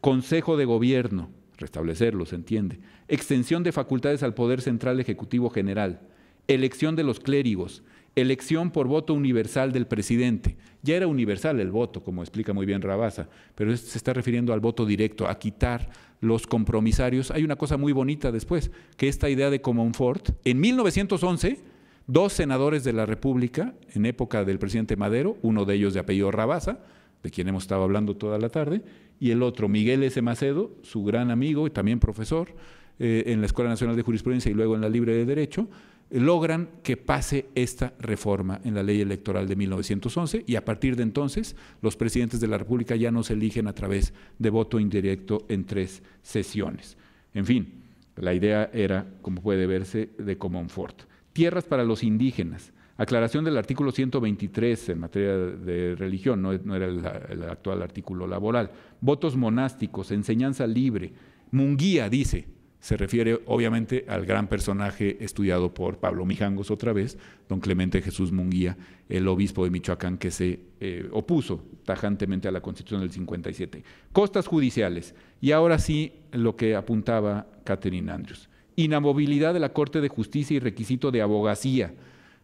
consejo de gobierno, restablecerlo, se entiende, extensión de facultades al Poder Central Ejecutivo General, elección de los clérigos, elección por voto universal del presidente. Ya era universal el voto, como explica muy bien Rabasa, pero se está refiriendo al voto directo, a quitar los compromisarios. Hay una cosa muy bonita después, que esta idea de Comonfort, en 1911, dos senadores de la República, en época del presidente Madero, uno de ellos de apellido Rabasa, de quien hemos estado hablando toda la tarde, y el otro, Miguel S. Macedo, su gran amigo y también profesor eh, en la Escuela Nacional de Jurisprudencia y luego en la Libre de Derecho, logran que pase esta reforma en la ley electoral de 1911 y a partir de entonces los presidentes de la República ya no se eligen a través de voto indirecto en tres sesiones. En fin, la idea era, como puede verse, de Comonfort. Tierras para los indígenas. Aclaración del artículo 123 en materia de religión, no, era el, el actual artículo laboral. Votos monásticos, enseñanza libre. Munguía dice, se refiere obviamente al gran personaje estudiado por Pablo Mijangos otra vez, don Clemente Jesús Munguía, el obispo de Michoacán que se eh, opuso tajantemente a la constitución del 57. Costas judiciales. Y ahora sí lo que apuntaba Catherine Andrews. Inamovilidad de la Corte de Justicia y requisito de abogacía.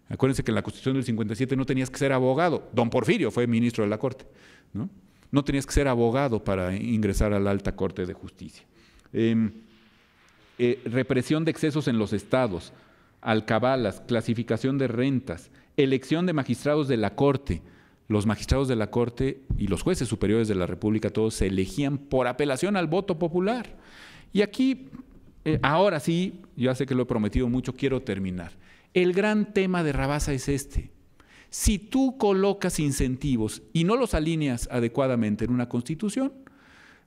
Acuérdense que en la constitución del 57 no tenías que ser abogado. Don Porfirio fue ministro de la Corte. No, no tenías que ser abogado para ingresar a la Alta Corte de Justicia. Em, eh, represión de excesos en los estados, alcabalas, clasificación de rentas, elección de magistrados de la Corte. Los magistrados de la Corte y los jueces superiores de la República todos se elegían por apelación al voto popular. Y aquí, eh, ahora sí, ya sé que lo he prometido mucho, quiero terminar. El gran tema de Rabasa es este. Si tú colocas incentivos y no los alineas adecuadamente en una constitución,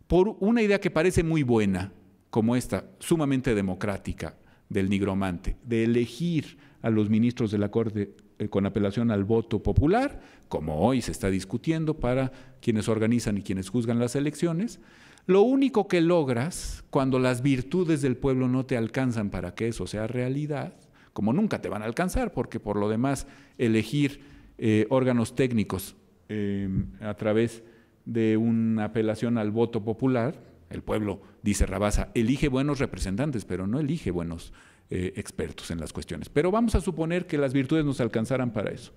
por una idea que parece muy buena, como esta, sumamente democrática, del nigromante, de elegir a los ministros de la Corte eh, con apelación al voto popular, como hoy se está discutiendo para quienes organizan y quienes juzgan las elecciones, lo único que logras cuando las virtudes del pueblo no te alcanzan para que eso sea realidad, como nunca te van a alcanzar, porque por lo demás elegir eh, órganos técnicos eh, a través de una apelación al voto popular, el pueblo dice Rabasa, elige buenos representantes, pero no elige buenos eh, expertos en las cuestiones. Pero vamos a suponer que las virtudes nos alcanzaran para eso.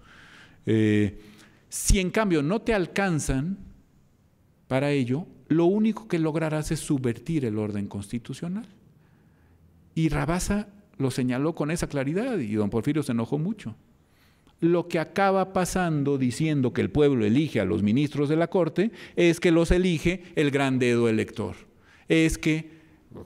Eh, si en cambio no te alcanzan para ello, lo único que lograrás es subvertir el orden constitucional. Y Rabasa lo señaló con esa claridad y don Porfirio se enojó mucho. Lo que acaba pasando diciendo que el pueblo elige a los ministros de la Corte es que los elige el gran dedo elector es que,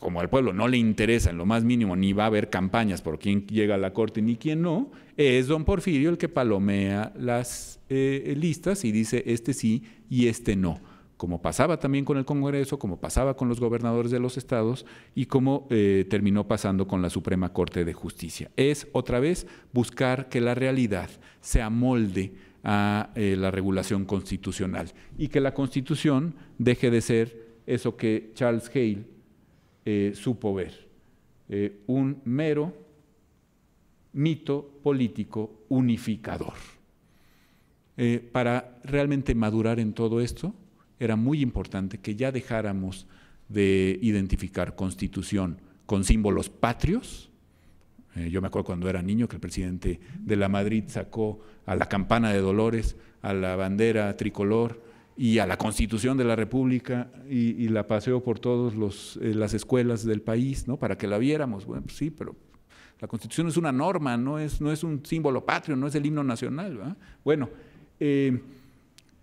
como al pueblo no le interesa en lo más mínimo, ni va a haber campañas por quién llega a la corte ni quién no, es don Porfirio el que palomea las eh, listas y dice este sí y este no como pasaba también con el Congreso, como pasaba con los gobernadores de los estados y como eh, terminó pasando con la Suprema Corte de Justicia. Es otra vez buscar que la realidad se amolde a eh, la regulación constitucional y que la Constitución deje de ser eso que Charles Hale eh, supo ver, eh, un mero mito político unificador. Eh, para realmente madurar en todo esto, era muy importante que ya dejáramos de identificar constitución con símbolos patrios. yo me acuerdo cuando era niño que el presidente de la Madrid sacó a la campana de Dolores, a la bandera tricolor, y a la Constitución de la República y, la paseo por todas eh, las escuelas del país, ¿no? Para que la viéramos. Bueno, pues sí, pero la Constitución es una norma, no es, no es un símbolo patrio, no es el himno nacional. Bueno, eh,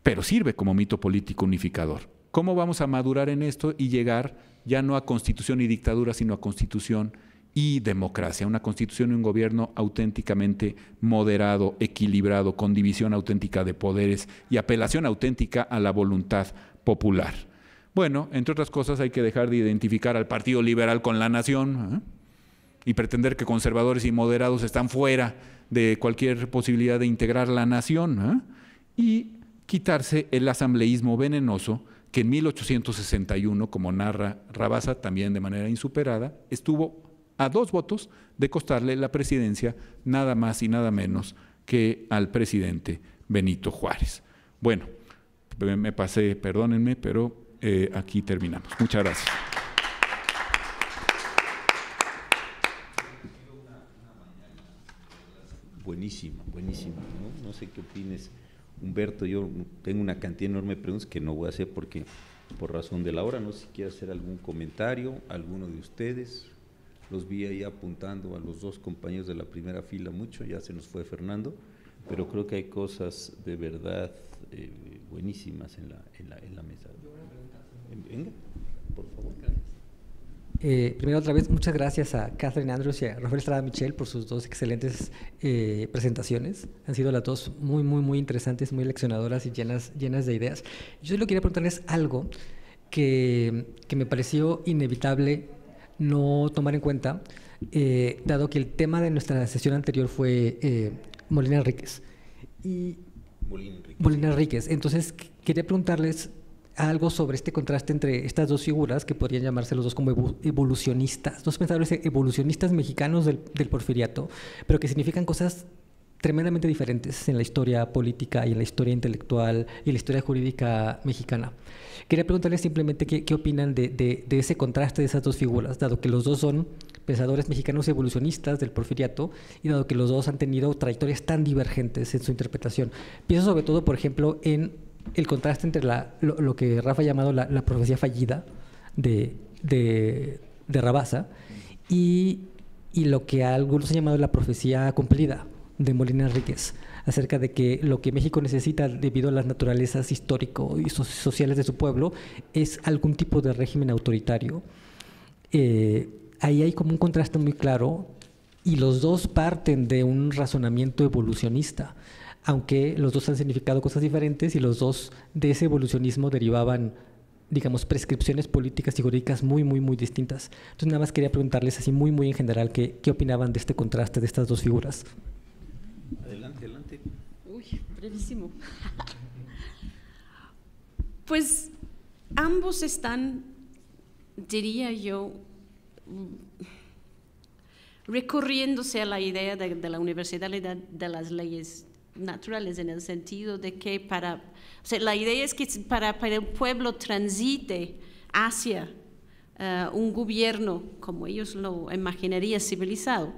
pero sirve como mito político unificador. ¿Cómo vamos a madurar en esto y llegar ya no a constitución y dictadura, sino a constitución y democracia, una constitución y un gobierno auténticamente moderado, equilibrado, con división auténtica de poderes y apelación auténtica a la voluntad popular. Bueno, entre otras cosas hay que dejar de identificar al Partido Liberal con la nación ¿eh? y pretender que conservadores y moderados están fuera de cualquier posibilidad de integrar la nación ¿eh? y quitarse el asambleísmo venenoso que en 1861, como narra Rabasa, también de manera insuperada, estuvo a dos votos de costarle la presidencia nada más y nada menos que al presidente Benito Juárez. Bueno, me pasé, perdónenme, pero eh, aquí terminamos. Muchas gracias. Buenísima, buenísima. ¿no? sé qué opines, Humberto. Yo tengo una cantidad enorme de preguntas que no voy a hacer porque por razón de la hora, no sé si quiere hacer algún comentario, alguno de ustedes los vi ahí apuntando a los dos compañeros de la primera fila mucho, ya se nos fue Fernando, pero creo que hay cosas de verdad eh, buenísimas en la, mesa. Em, venga, por favor. Eh, primero, otra vez, muchas gracias a Catherine Andrews y a Rafael Estrada Michel por sus dos excelentes eh, presentaciones. Han sido las dos muy, muy, muy interesantes, muy leccionadoras y llenas, llenas de ideas. Yo solo quería preguntarles algo que, que me pareció inevitable no tomar en cuenta, eh, dado que el tema de nuestra sesión anterior fue eh, Molina Enríquez. Y Molina Enríquez. Entonces, quería preguntarles algo sobre este contraste entre estas dos figuras que podrían llamarse los dos como evolucionistas, dos pensadores evolucionistas mexicanos del, del porfiriato, pero que significan cosas tremendamente diferentes en la historia política y en la historia intelectual y la historia jurídica mexicana. Quería preguntarles simplemente qué, opinan de, ese contraste de esas dos figuras, dado que los dos son pensadores mexicanos evolucionistas del porfiriato y dado que los dos han tenido trayectorias tan divergentes en su interpretación. Pienso sobre todo, por ejemplo, en el contraste entre la, lo, que Rafa ha llamado la, profecía fallida de, de, de Rabasa y, y lo que algunos han llamado la profecía cumplida de Molina Enríquez acerca de que lo que México necesita debido a las naturalezas histórico y sociales de su pueblo es algún tipo de régimen autoritario. Eh, ahí hay como un contraste muy claro y los dos parten de un razonamiento evolucionista, aunque los dos han significado cosas diferentes y los dos de ese evolucionismo derivaban digamos, prescripciones políticas y jurídicas muy, muy, muy distintas. Entonces, nada más quería preguntarles así muy, muy en general qué, qué opinaban de este contraste de estas dos figuras. Adelante, adelante. Uy, brevísimo. pues ambos están, diría yo, mm, recorriéndose a la idea de, la universalidad de las leyes naturales en el sentido de que para, o sea, la idea es que para, el pueblo transite hacia eh, un gobierno, como ellos lo imaginarían, civilizado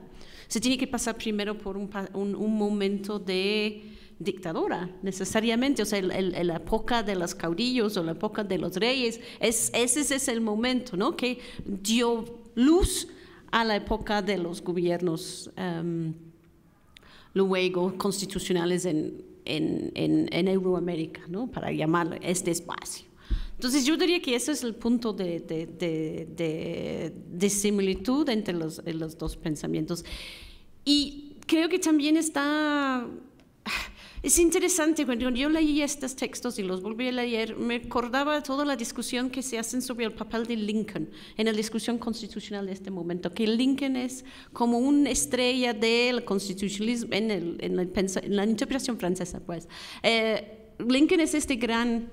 se tiene que pasar primero por un, momento de dictadura, necesariamente. O sea, la época de los caudillos o la época de los reyes, ese es el momento ¿no? que dio luz a la época de los gobiernos em, luego constitucionales en, Euroamérica, ¿no? para llamar este espacio. Entonces yo diría que ese es el punto de, similitud entre eh, los, dos pensamientos. Y creo que también está... Es interesante, cuando yo leí estos textos y los volví a leer, me acordaba toda la discusión que se hace sobre el papel de Lincoln en la discusión constitucional de este momento, que Lincoln es como una estrella del constitucionalismo en, la, interpretación francesa, pues. Eh, Lincoln es este gran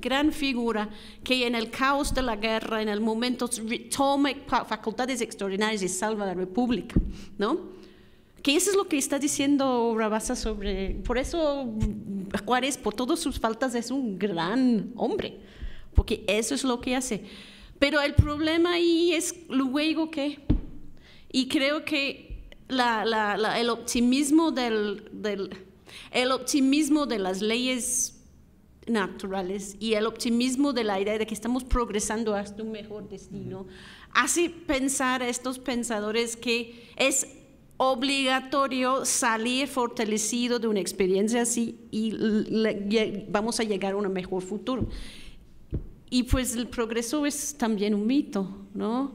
gran figura que en el caos de la guerra, en el momento, toma facultades extraordinarias y salva la República, ¿no? Que eso es lo que está diciendo Rabasa sobre... Por eso Juárez, por todas sus faltas, es un gran hombre, porque eso es lo que hace. Pero el problema ahí es luego que... Y creo que el optimismo El optimismo de las leyes naturales y el optimismo de la idea de que estamos progresando hasta un mejor destino, hace pensar a estos pensadores que es obligatorio salir fortalecido de una experiencia así y vamos a llegar a un mejor futuro. Y pues el progreso es también un mito, ¿no?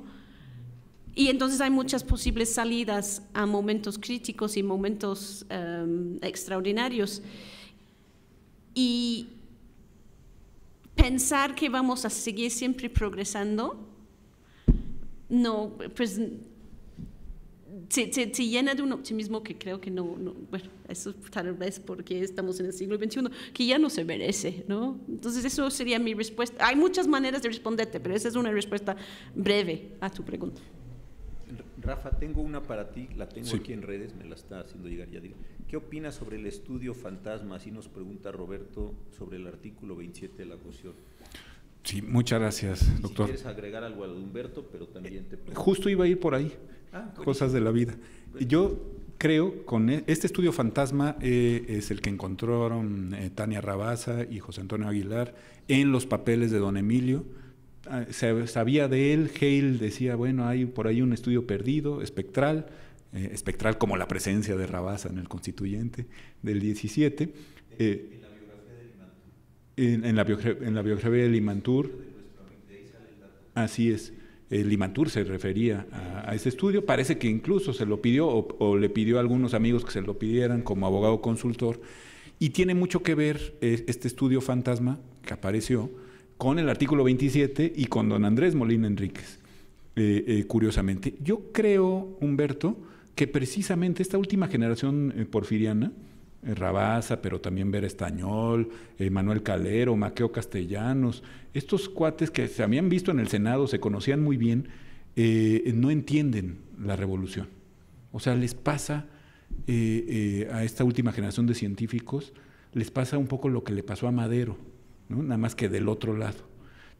Y entonces hay muchas posibles salidas a momentos críticos y momentos em, extraordinarios. Y pensar que vamos a seguir siempre progresando, no, pues se, llena de un optimismo que creo que no, bueno, eso tal vez porque estamos en el siglo XXI, que ya no se merece, ¿no? Entonces, eso sería mi respuesta. Hay muchas maneras de responderte, pero esa es una respuesta breve a tu pregunta. Rafa, tengo una para ti, la tengo aquí en redes, me la está haciendo llegar ya. diga. ¿Qué opina sobre el estudio fantasma? Así nos pregunta Roberto sobre el artículo 27 de la Constitución. Sí, muchas gracias, doctor. Si quieres agregar algo a Humberto, pero también te pregunto. Justo iba a ir por ahí, ah, cosas de la vida. Yo creo, con e, este estudio fantasma eh, es el que encontraron eh, Tania Rabasa y José Antonio Aguilar en los papeles de don Emilio. Ah, se sabía de él, Hale decía, bueno, hay por ahí un estudio perdido, espectral, eh, espectral, como la presencia de Rabasa en el constituyente del 17. Eh, en, en, la en la biografía de Limantur. Así es. Eh, Limantur se refería a, ese estudio. Parece que incluso se lo pidió o, le pidió a algunos amigos que se lo pidieran como abogado consultor. Y tiene mucho que ver eh, este estudio fantasma que apareció con el artículo 27 y con don Andrés Molina Enríquez, curiosamente. Yo creo, Humberto, que precisamente esta última generación eh, porfiriana, eh, Rabaza, pero también Vera Estañol, eh, Manuel Calero, Maqueo Castellanos, estos cuates que se habían visto en el Senado, se conocían muy bien, no entienden la revolución. O sea, les pasa a esta última generación de científicos, les pasa un poco lo que le pasó a Madero, nada más que del otro lado.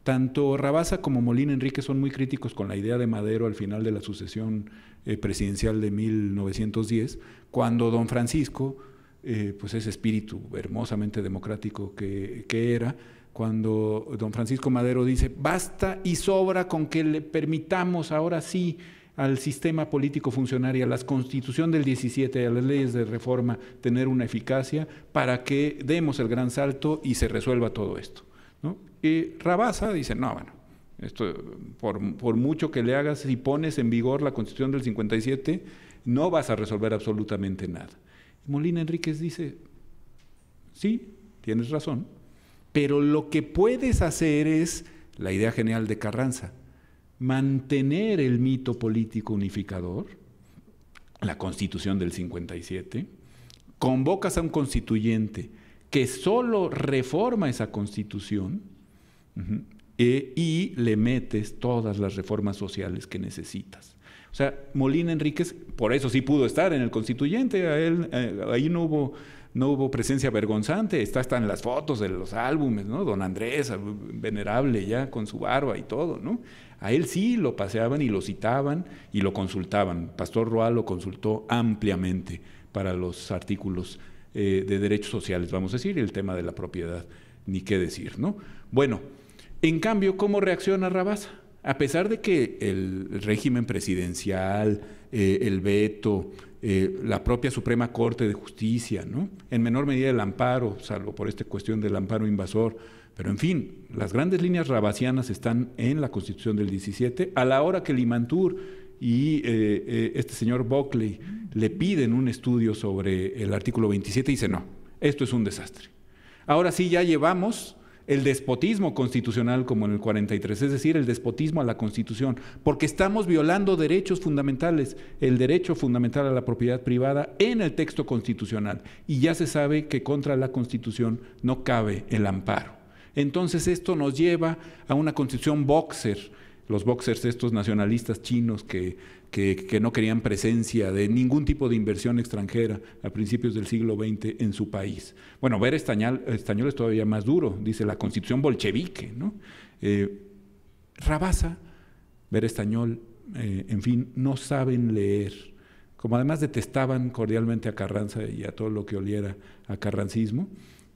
Tanto Rabasa como Molina Enrique son muy críticos con la idea de Madero al final de la sucesión eh, presidencial de 1910, cuando don Francisco, eh, pues ese espíritu hermosamente democrático que, que era, cuando don Francisco Madero dice, basta y sobra con que le permitamos ahora sí al sistema político funcionario, a la constitución del 17, a las leyes de reforma, tener una eficacia para que demos el gran salto y se resuelva todo esto. ¿no? Y Rabasa dice, no, bueno, esto, por, por, mucho que le hagas, y pones en vigor la constitución del 57, no vas a resolver absolutamente nada. Molina Enríquez dice, sí, tienes razón, pero lo que puedes hacer es la idea general de Carranza, mantener el mito político unificador, la constitución del 57, convocas a un constituyente que solo reforma esa constitución, e, y le metes todas las reformas sociales que necesitas. O sea, Molina Enríquez, por eso sí pudo estar en el constituyente, a él, eh, ahí no hubo, no hubo presencia vergonzante, está las fotos de los álbumes, ¿no? Don Andrés, ah, venerable ya, con su barba y todo, ¿no? A él sí lo paseaban y lo citaban y lo consultaban. Pastor Roal lo consultó ampliamente para los artículos eh, de derechos sociales, vamos a decir, el tema de la propiedad, ni qué decir, ¿no? Bueno, en cambio, ¿cómo reacciona Rabasa? A pesar de que el régimen presidencial, eh, el veto, eh, la propia Suprema Corte de Justicia, ¿no? en menor medida el amparo, salvo por esta cuestión del amparo invasor, pero en fin, las grandes líneas rabasianas están en la Constitución del 17, a la hora que Limantur y eh, este señor Buckley le piden un estudio sobre el artículo 27 y dice, no, esto es un desastre. Ahora sí, ya llevamos el despotismo constitucional como en el 43, es decir, el despotismo a la constitución, porque estamos violando derechos fundamentales, el derecho fundamental a la propiedad privada en el texto constitucional, y ya se sabe que contra la constitución no cabe el amparo. Entonces esto nos lleva a una constitución boxer, los boxers estos nacionalistas chinos que, no querían presencia de ningún tipo de inversión extranjera a principios del siglo XX en su país. Bueno, ver Estañol, es todavía más duro, dice la constitución bolchevique, ¿no? Eh, Rabasa, ver Estañol, eh, en fin, no saben leer. Como además detestaban cordialmente a Carranza y a todo lo que oliera a carrancismo,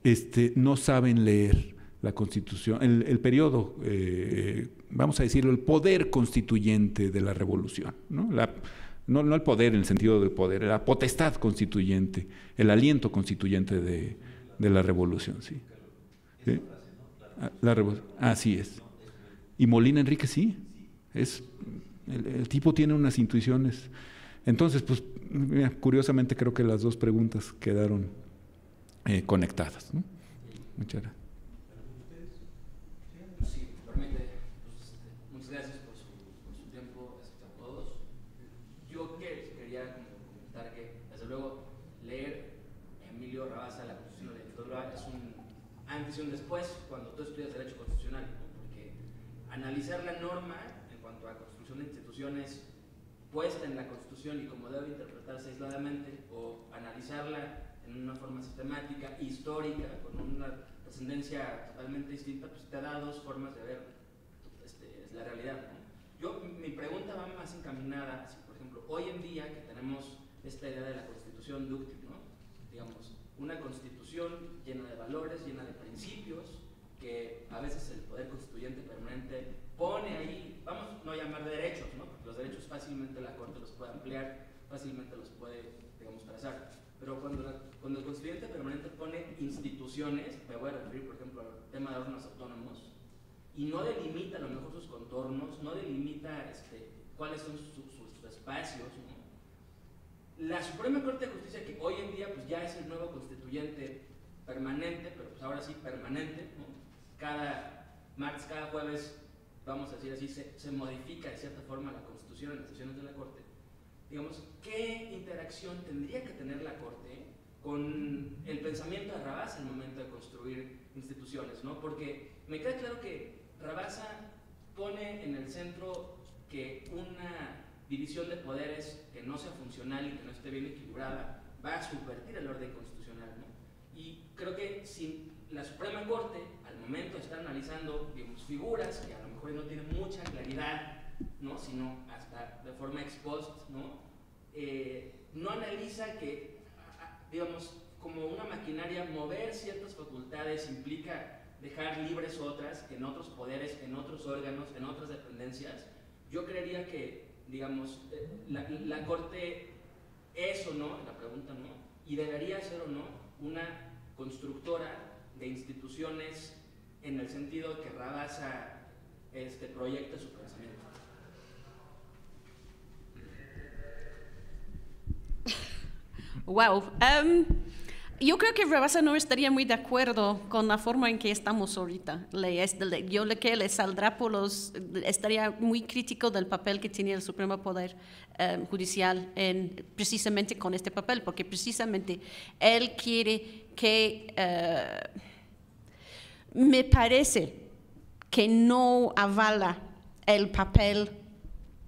este, no saben leer la constitución, el, el periodo, eh, vamos a decirlo, el poder constituyente de la revolución, ¿no? La, no, no, el poder en el sentido del poder, la potestad constituyente, el aliento constituyente de, la revolución, sí. La revolución, así es. Y Molina Enrique sí, es, el, tipo tiene unas intuiciones. Entonces, pues, curiosamente creo que las dos preguntas quedaron eh, conectadas. Muchas después cuando tú estudias Derecho Constitucional, porque analizar la norma en cuanto a construcción de instituciones puesta en la Constitución y como debe interpretarse aisladamente, o analizarla en una forma sistemática, histórica, con una trascendencia totalmente distinta, pues te da dos formas de ver este, la realidad. Yo, mi pregunta va más encaminada, si por ejemplo, hoy en día que tenemos esta idea de la Constitución dúctil, ¿no? digamos, una constitución llena de valores, llena de principios, que a veces el poder constituyente permanente pone ahí, vamos no llamar de derechos, ¿no? porque los derechos fácilmente la Corte los puede ampliar, fácilmente los puede, digamos, trazar. Pero cuando, cuando el constituyente permanente pone instituciones, me voy a referir, por ejemplo, al tema de órganos autónomos, y no delimita a lo mejor sus contornos, no delimita este, cuáles son sus, sus espacios, ¿no? La Suprema Corte de Justicia, que hoy en día pues, ya es el nuevo constituyente permanente, pero pues ahora sí permanente, cada martes, cada jueves, vamos a decir así, se, modifica de cierta forma la Constitución en las sesiones de la Corte. Digamos, ¿qué interacción tendría que tener la Corte con el pensamiento de Rabasa en el momento de construir instituciones? ¿no? Porque me queda claro que Rabasa pone en el centro que una división de poderes que no sea funcional y que no esté bien equilibrada va a subvertir el orden constitucional. ¿no? Y creo que si la Suprema Corte al momento está analizando digamos, figuras que a lo mejor no tienen mucha claridad, ¿no? sino hasta de forma ex ¿no? Eh, no analiza que, digamos, como una maquinaria, mover ciertas facultades implica dejar libres otras, que en otros poderes, en otros órganos, en otras dependencias, yo creería que digamos, eh, la, Corte es o no, la pregunta no, y debería ser o no una constructora de instituciones en el sentido que Rabasa este, proyecto su pensamiento. Um, yo creo que Rabasa no estaría muy de acuerdo con la forma en que estamos ahorita. yo le que le saldrá por los... Estaría muy crítico del papel que tiene el Supremo Poder eh, Judicial precisamente con este papel, porque precisamente él quiere que... Eh, me parece que no avala el papel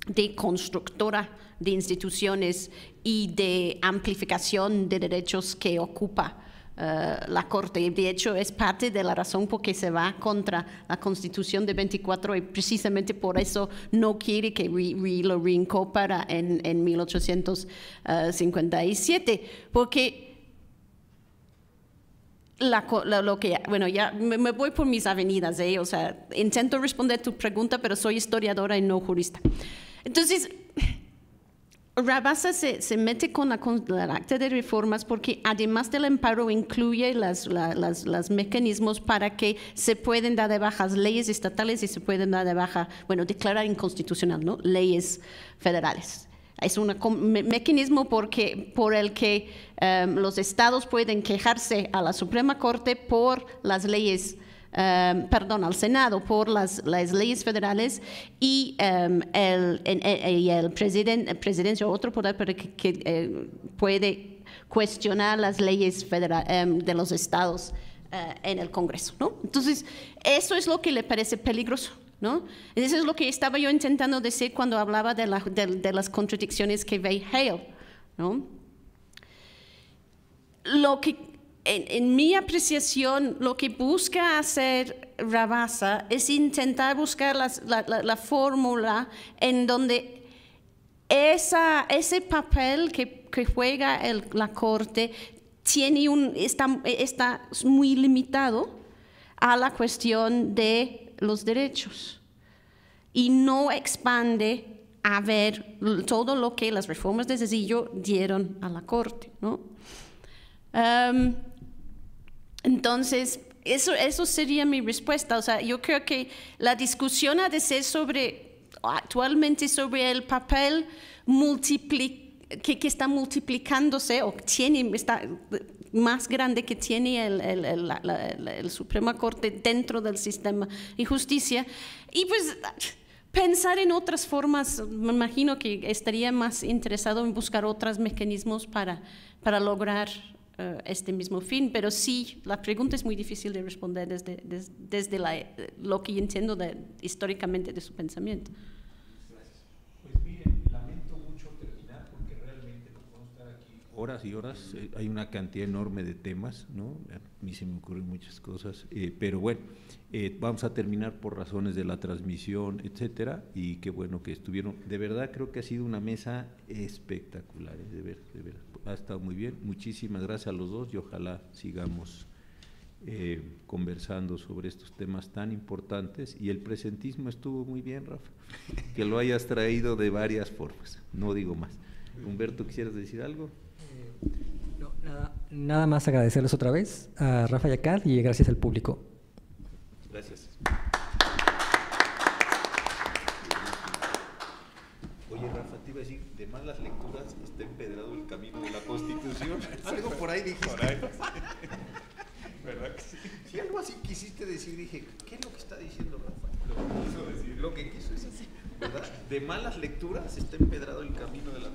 de constructora de instituciones y de amplificación de derechos que ocupa. Eh, la Corte. Y de hecho es parte de la razón por que se va contra la Constitución de 24 y precisamente por eso no quiere que lo rincó en, en 1857. Eh, porque lo que, bueno, ya me, me, voy por mis avenidas, ¿eh? o sea, intento responder tu pregunta, pero soy historiadora y no jurista. Entonces, Rabasa se, se, mete con la, acta de reformas porque además del emparo incluye los mecanismos para que se pueden dar de bajas leyes estatales y se pueden dar de baja, bueno, declarar inconstitucional, ¿no? Leyes federales. Es un mecanismo porque, por el que em, los estados pueden quejarse a la Suprema Corte por las leyes Em, perdón, al Senado por las, leyes federales y em, el, presidente, o otro poder que, eh, puede cuestionar las leyes federal, em, de los estados eh, en el Congreso. ¿no? Entonces, eso es lo que le parece peligroso. ¿No? Eso es lo que estaba yo intentando decir cuando hablaba de, de, las contradicciones que ve Hale. ¿no? Lo que en, mi apreciación, lo que busca hacer Rabasa es intentar buscar la, fórmula en donde esa, ese papel que, juega la corte tiene un, está, está muy limitado a la cuestión de los derechos y no expande a ver todo lo que las reformas de sencillo dieron a la corte. ¿no? Em, entonces, eso, sería mi respuesta. O sea, yo creo que la discusión ha de ser sobre, actualmente, sobre el papel que, está multiplicándose o está más grande que tiene el, el, Suprema Corte dentro del sistema de justicia. Y pues pensar en otras formas, me imagino que estaría más interesado en buscar otros mecanismos para lograr eh, este mismo fin, pero sí, la pregunta es muy difícil de responder desde, desde, desde la, lo que yo entiendo de, históricamente de su pensamiento. horas y horas, eh, hay una cantidad enorme de temas, ¿no? A mí se me ocurren muchas cosas, eh, pero bueno, vamos a terminar por razones de la transmisión, etcétera, y qué bueno que estuvieron. De verdad creo que ha sido una mesa espectacular, de ver, de verdad ha estado muy bien. Muchísimas gracias a los dos y ojalá sigamos eh, conversando sobre estos temas tan importantes. Y el presentismo estuvo muy bien, Rafa, que lo hayas traído de varias formas, no digo más. Humberto, ¿quisieras decir algo? Eh, no, nada, más agradecerles otra vez a Rafa Yacad y gracias al público. Si algo así quisiste decir, dije, ¿qué es lo que está diciendo Rafael? Lo que quiso decir. Lo que es así. ¿Verdad? De malas lecturas está empedrado el camino de la